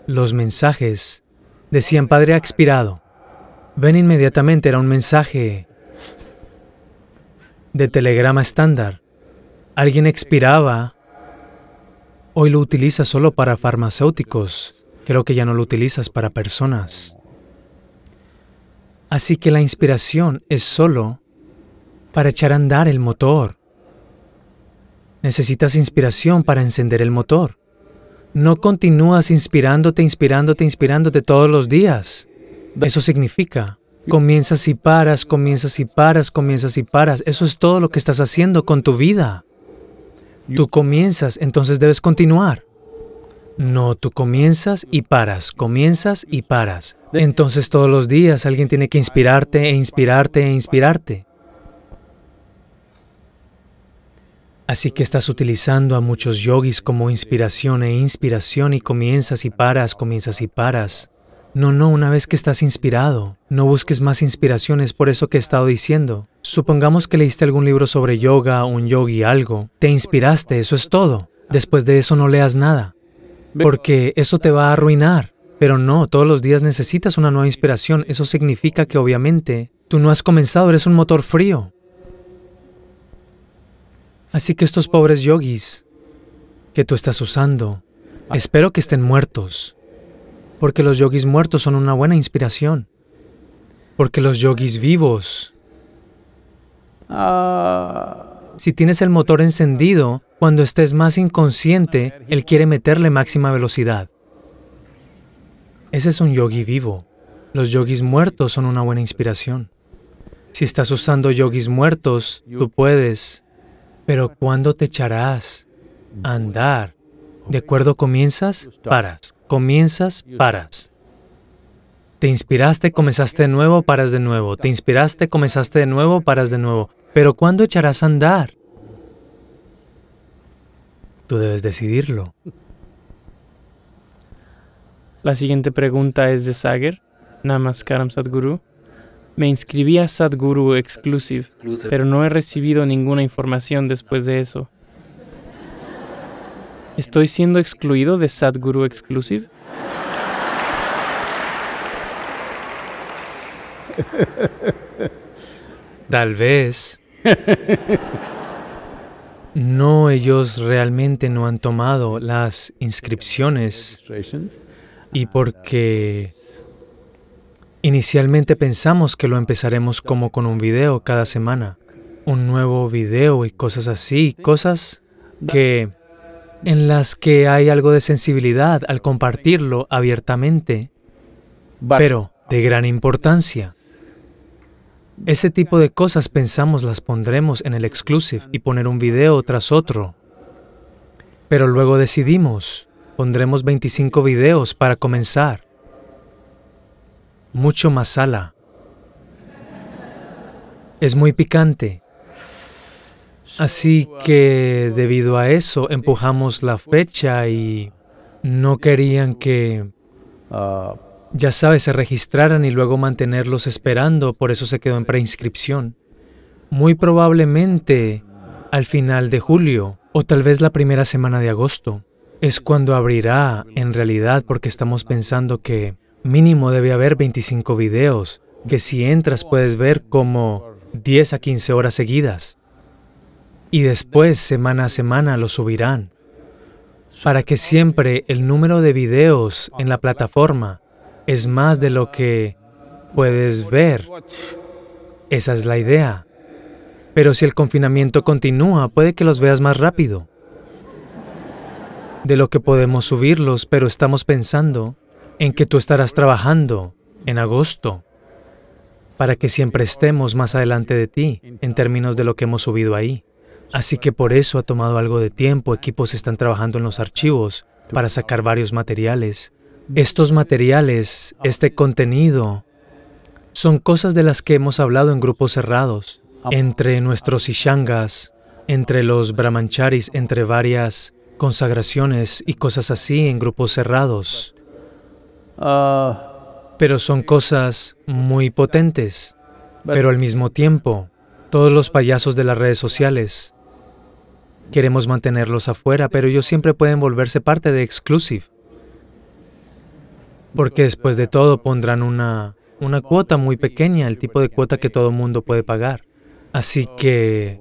los mensajes, decían, Padre ha expirado. Ven inmediatamente, era un mensaje de telegrama estándar. Alguien expiraba. Hoy lo utilizas solo para farmacéuticos. Creo que ya no lo utilizas para personas. Así que la inspiración es solo para echar a andar el motor. Necesitas inspiración para encender el motor. No continúas inspirándote, inspirándote, inspirándote todos los días. Eso significa, comienzas y paras, comienzas y paras, comienzas y paras. Eso es todo lo que estás haciendo con tu vida. Tú comienzas, entonces debes continuar. No, tú comienzas y paras, comienzas y paras. Entonces todos los días alguien tiene que inspirarte e inspirarte e inspirarte. Así que estás utilizando a muchos yogis como inspiración e inspiración y comienzas y paras, comienzas y paras. No, no, una vez que estás inspirado, no busques más inspiraciones por eso que he estado diciendo. Supongamos que leíste algún libro sobre yoga, un yogi, algo. Te inspiraste, eso es todo. Después de eso no leas nada, porque eso te va a arruinar. Pero no, todos los días necesitas una nueva inspiración. Eso significa que obviamente tú no has comenzado, eres un motor frío. Así que estos pobres yogis que tú estás usando, espero que estén muertos. Porque los yogis muertos son una buena inspiración. Porque los yogis vivos... Ah. Si tienes el motor encendido, cuando estés más inconsciente, él quiere meterle máxima velocidad. Ese es un yogi vivo. Los yogis muertos son una buena inspiración. Si estás usando yogis muertos, tú puedes, pero ¿cuándo te echarás a andar? ¿De acuerdo comienzas? Paras. Comienzas, paras. Te inspiraste, comenzaste de nuevo, paras de nuevo. Te inspiraste, comenzaste de nuevo, paras de nuevo. Pero ¿cuándo echarás a andar? Tú debes decidirlo. La siguiente pregunta es de Sager. Namaskaram Sadhguru. Me inscribí a Sadhguru Exclusive, pero no he recibido ninguna información después de eso. ¿Estoy siendo excluido de Sadguru Exclusive? Tal vez. No, ellos realmente no han tomado las inscripciones y porque inicialmente pensamos que lo empezaremos como con un video cada semana, un nuevo video y cosas así, cosas que en las que hay algo de sensibilidad al compartirlo abiertamente, pero de gran importancia. Ese tipo de cosas pensamos las pondremos en el exclusive y poner un video tras otro. Pero luego decidimos, pondremos 25 videos para comenzar. Mucho más sala. Es muy picante. Así que debido a eso empujamos la fecha y no querían que, ah, ya sabes, se registraran y luego mantenerlos esperando, por eso se quedó en preinscripción. Muy probablemente al final de julio o tal vez la primera semana de agosto es cuando abrirá en realidad porque estamos pensando que mínimo debe haber 25 videos que si entras puedes ver como 10 a 15 horas seguidas y después semana a semana los subirán, para que siempre el número de videos en la plataforma es más de lo que puedes ver. Esa es la idea. Pero si el confinamiento continúa, puede que los veas más rápido de lo que podemos subirlos, pero estamos pensando en que tú estarás trabajando en agosto para que siempre estemos más adelante de ti en términos de lo que hemos subido ahí. Así que por eso ha tomado algo de tiempo, equipos están trabajando en los archivos para sacar varios materiales. Estos materiales, este contenido, son cosas de las que hemos hablado en grupos cerrados, entre nuestros Ishangas, entre los Brahmancharis, entre varias consagraciones y cosas así en grupos cerrados. Pero son cosas muy potentes. Pero al mismo tiempo, todos los payasos de las redes sociales Queremos mantenerlos afuera, pero ellos siempre pueden volverse parte de Exclusive. Porque después de todo pondrán una, una cuota muy pequeña, el tipo de cuota que todo mundo puede pagar. Así que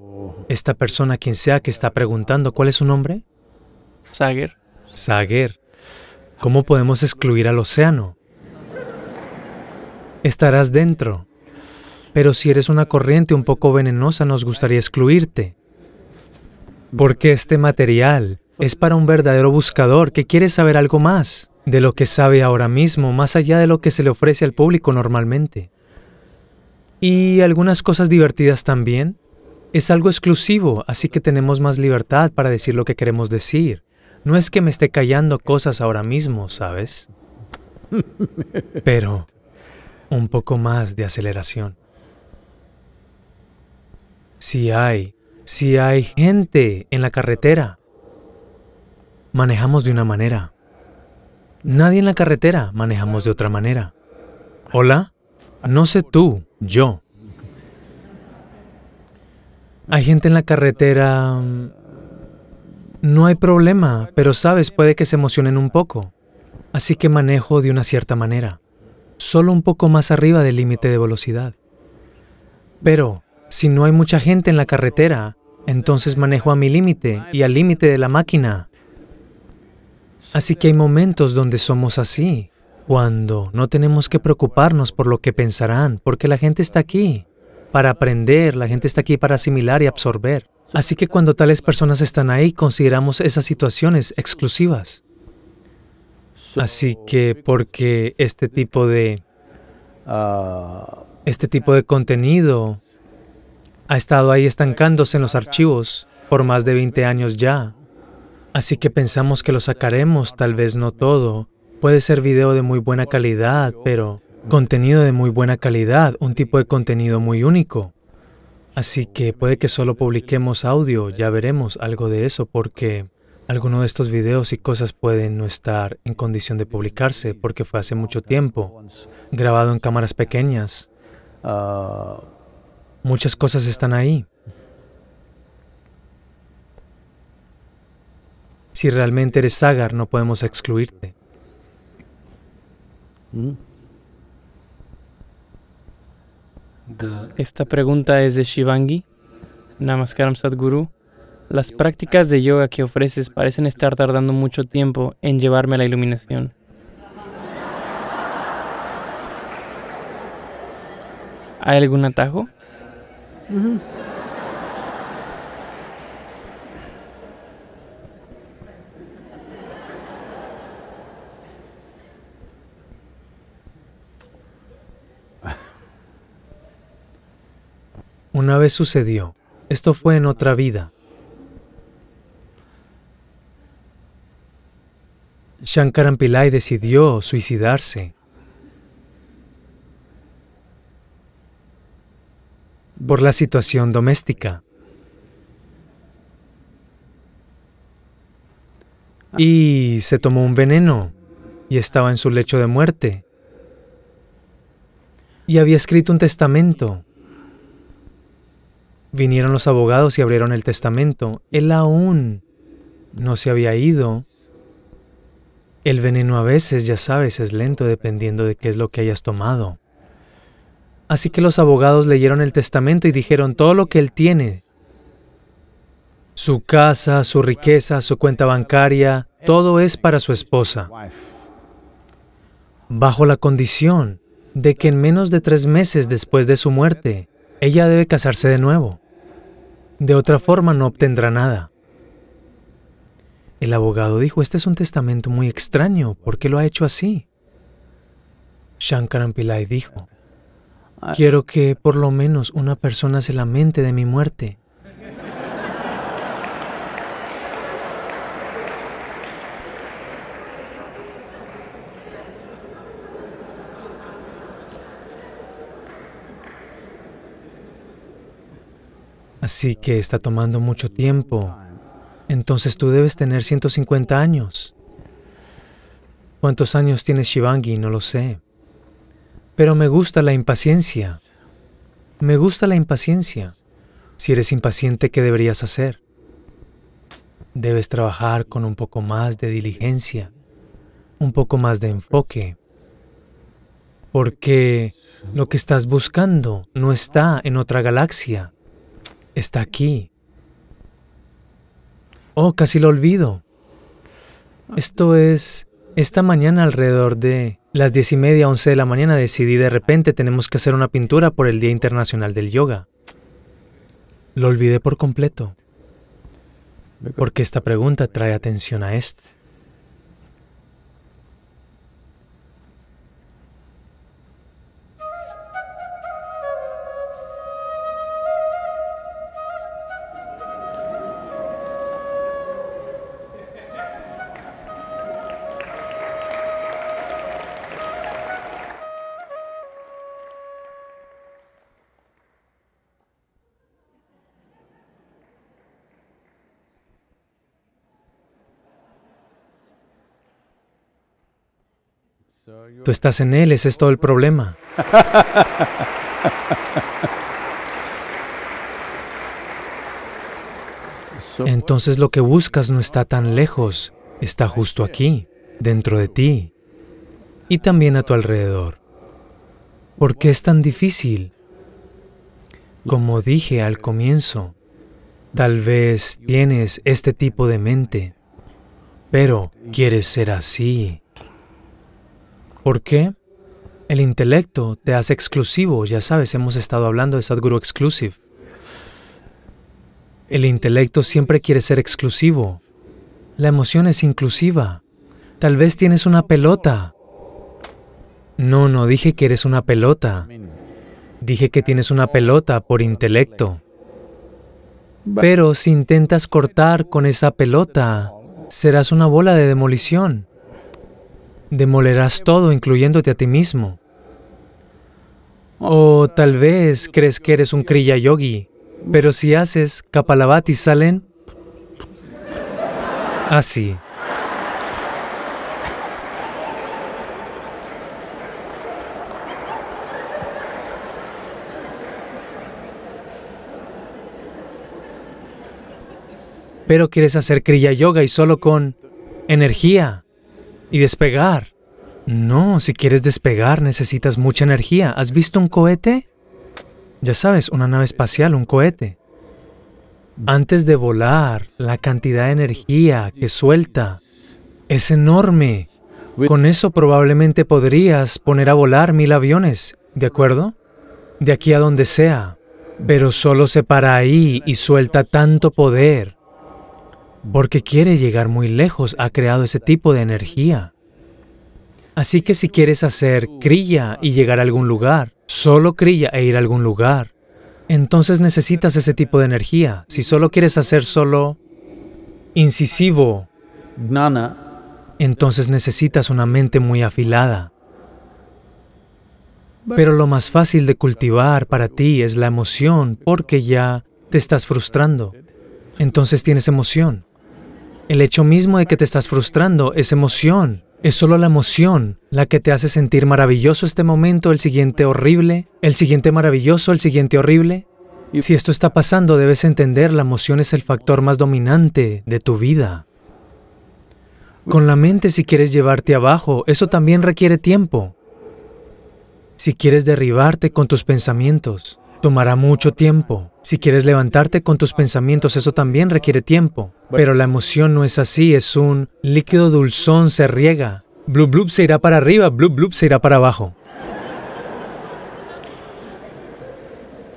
esta persona, quien sea que está preguntando, ¿cuál es su nombre? Sager. Sager. ¿Cómo podemos excluir al océano? Estarás dentro. Pero si eres una corriente un poco venenosa, nos gustaría excluirte porque este material es para un verdadero buscador que quiere saber algo más de lo que sabe ahora mismo, más allá de lo que se le ofrece al público normalmente. Y algunas cosas divertidas también. Es algo exclusivo, así que tenemos más libertad para decir lo que queremos decir. No es que me esté callando cosas ahora mismo, ¿sabes? Pero un poco más de aceleración. Si hay si hay gente en la carretera, manejamos de una manera. Nadie en la carretera, manejamos de otra manera. Hola, no sé tú, yo. Hay gente en la carretera... No hay problema, pero sabes, puede que se emocionen un poco. Así que manejo de una cierta manera, solo un poco más arriba del límite de velocidad. Pero si no hay mucha gente en la carretera, entonces manejo a mi límite y al límite de la máquina. Así que hay momentos donde somos así, cuando no tenemos que preocuparnos por lo que pensarán, porque la gente está aquí para aprender, la gente está aquí para asimilar y absorber. Así que cuando tales personas están ahí, consideramos esas situaciones exclusivas. Así que porque este tipo de ah. este tipo de contenido ha estado ahí estancándose en los archivos por más de 20 años ya. Así que pensamos que lo sacaremos, tal vez no todo. Puede ser video de muy buena calidad, pero contenido de muy buena calidad, un tipo de contenido muy único. Así que puede que solo publiquemos audio, ya veremos algo de eso, porque alguno de estos videos y cosas pueden no estar en condición de publicarse, porque fue hace mucho tiempo, grabado en cámaras pequeñas. Ah, Muchas cosas están ahí. Si realmente eres Sagar, no podemos excluirte. Esta pregunta es de Shivangi. Namaskaram Sadhguru. Las prácticas de yoga que ofreces parecen estar tardando mucho tiempo en llevarme a la iluminación. ¿Hay algún atajo? Una vez sucedió, esto fue en otra vida. Shankaran Pillai decidió suicidarse por la situación doméstica. Y se tomó un veneno y estaba en su lecho de muerte. Y había escrito un testamento. Vinieron los abogados y abrieron el testamento. Él aún no se había ido. El veneno a veces, ya sabes, es lento dependiendo de qué es lo que hayas tomado. Así que los abogados leyeron el testamento y dijeron todo lo que él tiene, su casa, su riqueza, su cuenta bancaria, todo es para su esposa, bajo la condición de que en menos de tres meses después de su muerte, ella debe casarse de nuevo. De otra forma no obtendrá nada. El abogado dijo, este es un testamento muy extraño, ¿por qué lo ha hecho así? Shankaran Pillai dijo, Ah. Quiero que por lo menos una persona se lamente de mi muerte. Así que está tomando mucho tiempo. Entonces tú debes tener 150 años. ¿Cuántos años tiene Shivangi? No lo sé. Pero me gusta la impaciencia. Me gusta la impaciencia. Si eres impaciente, ¿qué deberías hacer? Debes trabajar con un poco más de diligencia, un poco más de enfoque, porque lo que estás buscando no está en otra galaxia, está aquí. Oh, casi lo olvido. Esto es esta mañana alrededor de las diez y media, 11 de la mañana decidí de repente tenemos que hacer una pintura por el Día Internacional del Yoga. Lo olvidé por completo. Porque esta pregunta trae atención a esto. Tú estás en Él, ese es todo el problema. Entonces lo que buscas no está tan lejos, está justo aquí, dentro de ti y también a tu alrededor. ¿Por qué es tan difícil? Como dije al comienzo, tal vez tienes este tipo de mente, pero quieres ser así. ¿Por qué? El intelecto te hace exclusivo, ya sabes, hemos estado hablando de Sadhguru Exclusive. El intelecto siempre quiere ser exclusivo. La emoción es inclusiva. Tal vez tienes una pelota. No, no dije que eres una pelota. Dije que tienes una pelota por intelecto. Pero si intentas cortar con esa pelota, serás una bola de demolición. Demolerás todo, incluyéndote a ti mismo. O tal vez crees que eres un Kriya Yogi, pero si haces Kapalabhati salen así. Ah, pero quieres hacer Kriya Yoga y solo con energía y despegar. No, si quieres despegar necesitas mucha energía. ¿Has visto un cohete? Ya sabes, una nave espacial, un cohete. Antes de volar, la cantidad de energía que suelta es enorme. Con eso probablemente podrías poner a volar mil aviones, ¿de acuerdo? De aquí a donde sea. Pero solo se para ahí y suelta tanto poder porque quiere llegar muy lejos, ha creado ese tipo de energía. Así que si quieres hacer cría y llegar a algún lugar, solo cría e ir a algún lugar, entonces necesitas ese tipo de energía. Si solo quieres hacer solo incisivo, entonces necesitas una mente muy afilada. Pero lo más fácil de cultivar para ti es la emoción porque ya te estás frustrando. Entonces tienes emoción. El hecho mismo de que te estás frustrando es emoción. Es solo la emoción la que te hace sentir maravilloso este momento, el siguiente horrible, el siguiente maravilloso, el siguiente horrible. Si esto está pasando, debes entender la emoción es el factor más dominante de tu vida. Con la mente si quieres llevarte abajo, eso también requiere tiempo. Si quieres derribarte con tus pensamientos, Tomará mucho tiempo. Si quieres levantarte con tus pensamientos, eso también requiere tiempo. Pero la emoción no es así, es un líquido dulzón, se riega. Blub blub se irá para arriba, blub blub se irá para abajo.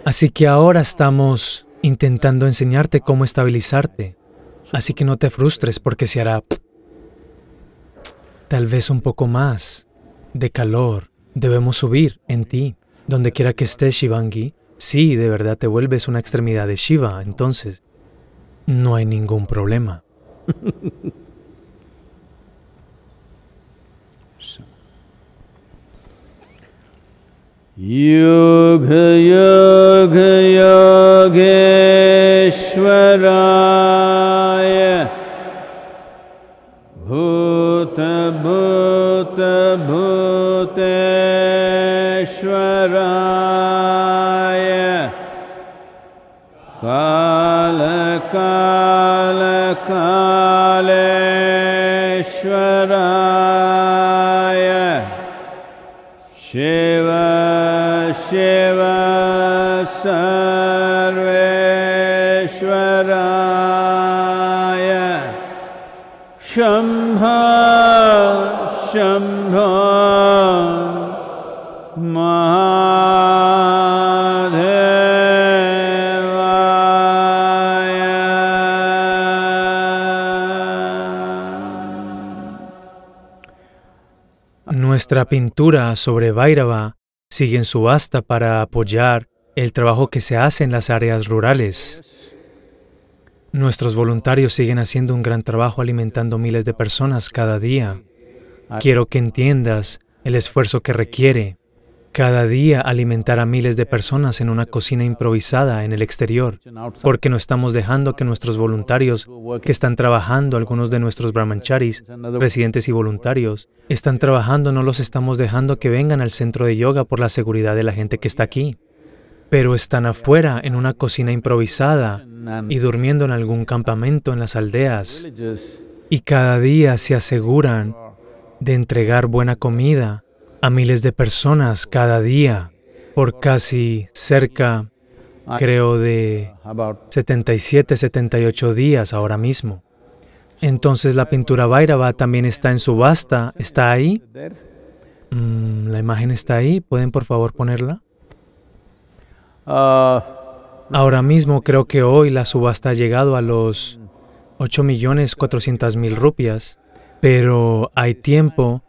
Así que ahora estamos intentando enseñarte cómo estabilizarte. Así que no te frustres porque se hará tal vez un poco más de calor. Debemos subir en ti, donde quiera que estés, Shivangi. Si, de verdad te vuelves una extremidad de Shiva, entonces no hay ningún problema. काल कालेश्वराय शिव शिव सर्वेश्वराय शंभ शंभ Nuestra pintura sobre Bairava sigue en subasta para apoyar el trabajo que se hace en las áreas rurales. Nuestros voluntarios siguen haciendo un gran trabajo alimentando miles de personas cada día. Quiero que entiendas el esfuerzo que requiere cada día alimentar a miles de personas en una cocina improvisada en el exterior, porque no estamos dejando que nuestros voluntarios, que están trabajando, algunos de nuestros brahmancharis, residentes y voluntarios, están trabajando, no los estamos dejando que vengan al centro de yoga por la seguridad de la gente que está aquí. Pero están afuera en una cocina improvisada y durmiendo en algún campamento en las aldeas. Y cada día se aseguran de entregar buena comida a miles de personas cada día por casi cerca, creo, de 77, 78 días ahora mismo. Entonces la pintura Bhairava también está en subasta, está ahí. Mm, la imagen está ahí, ¿pueden por favor ponerla? Ah. Ahora mismo creo que hoy la subasta ha llegado a los 8.400.000 rupias, pero hay tiempo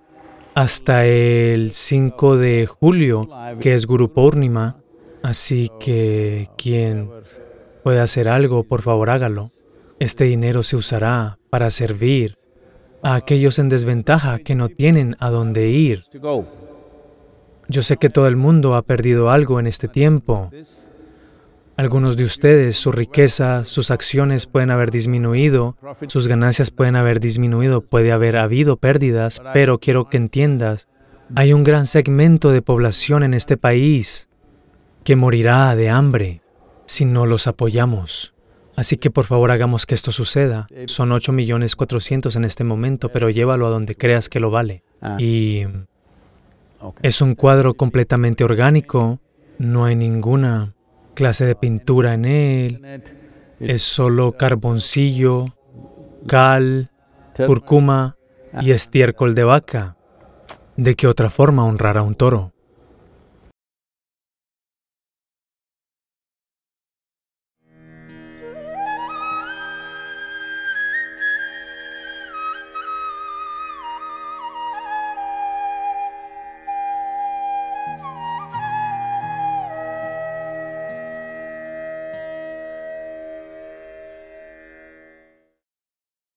hasta el 5 de julio, que es Guru Purnima. Así que quien pueda hacer algo, por favor hágalo. Este dinero se usará para servir a aquellos en desventaja que no tienen a dónde ir. Yo sé que todo el mundo ha perdido algo en este tiempo, algunos de ustedes, su riqueza, sus acciones pueden haber disminuido, sus ganancias pueden haber disminuido, puede haber habido pérdidas, pero quiero que entiendas, hay un gran segmento de población en este país que morirá de hambre si no los apoyamos. Así que por favor hagamos que esto suceda. Son 8 millones en este momento, pero llévalo a donde creas que lo vale. Ah. Y es un cuadro completamente orgánico, no hay ninguna clase de pintura en él, es solo carboncillo, cal, cúrcuma y estiércol de vaca. ¿De qué otra forma honrar a un toro?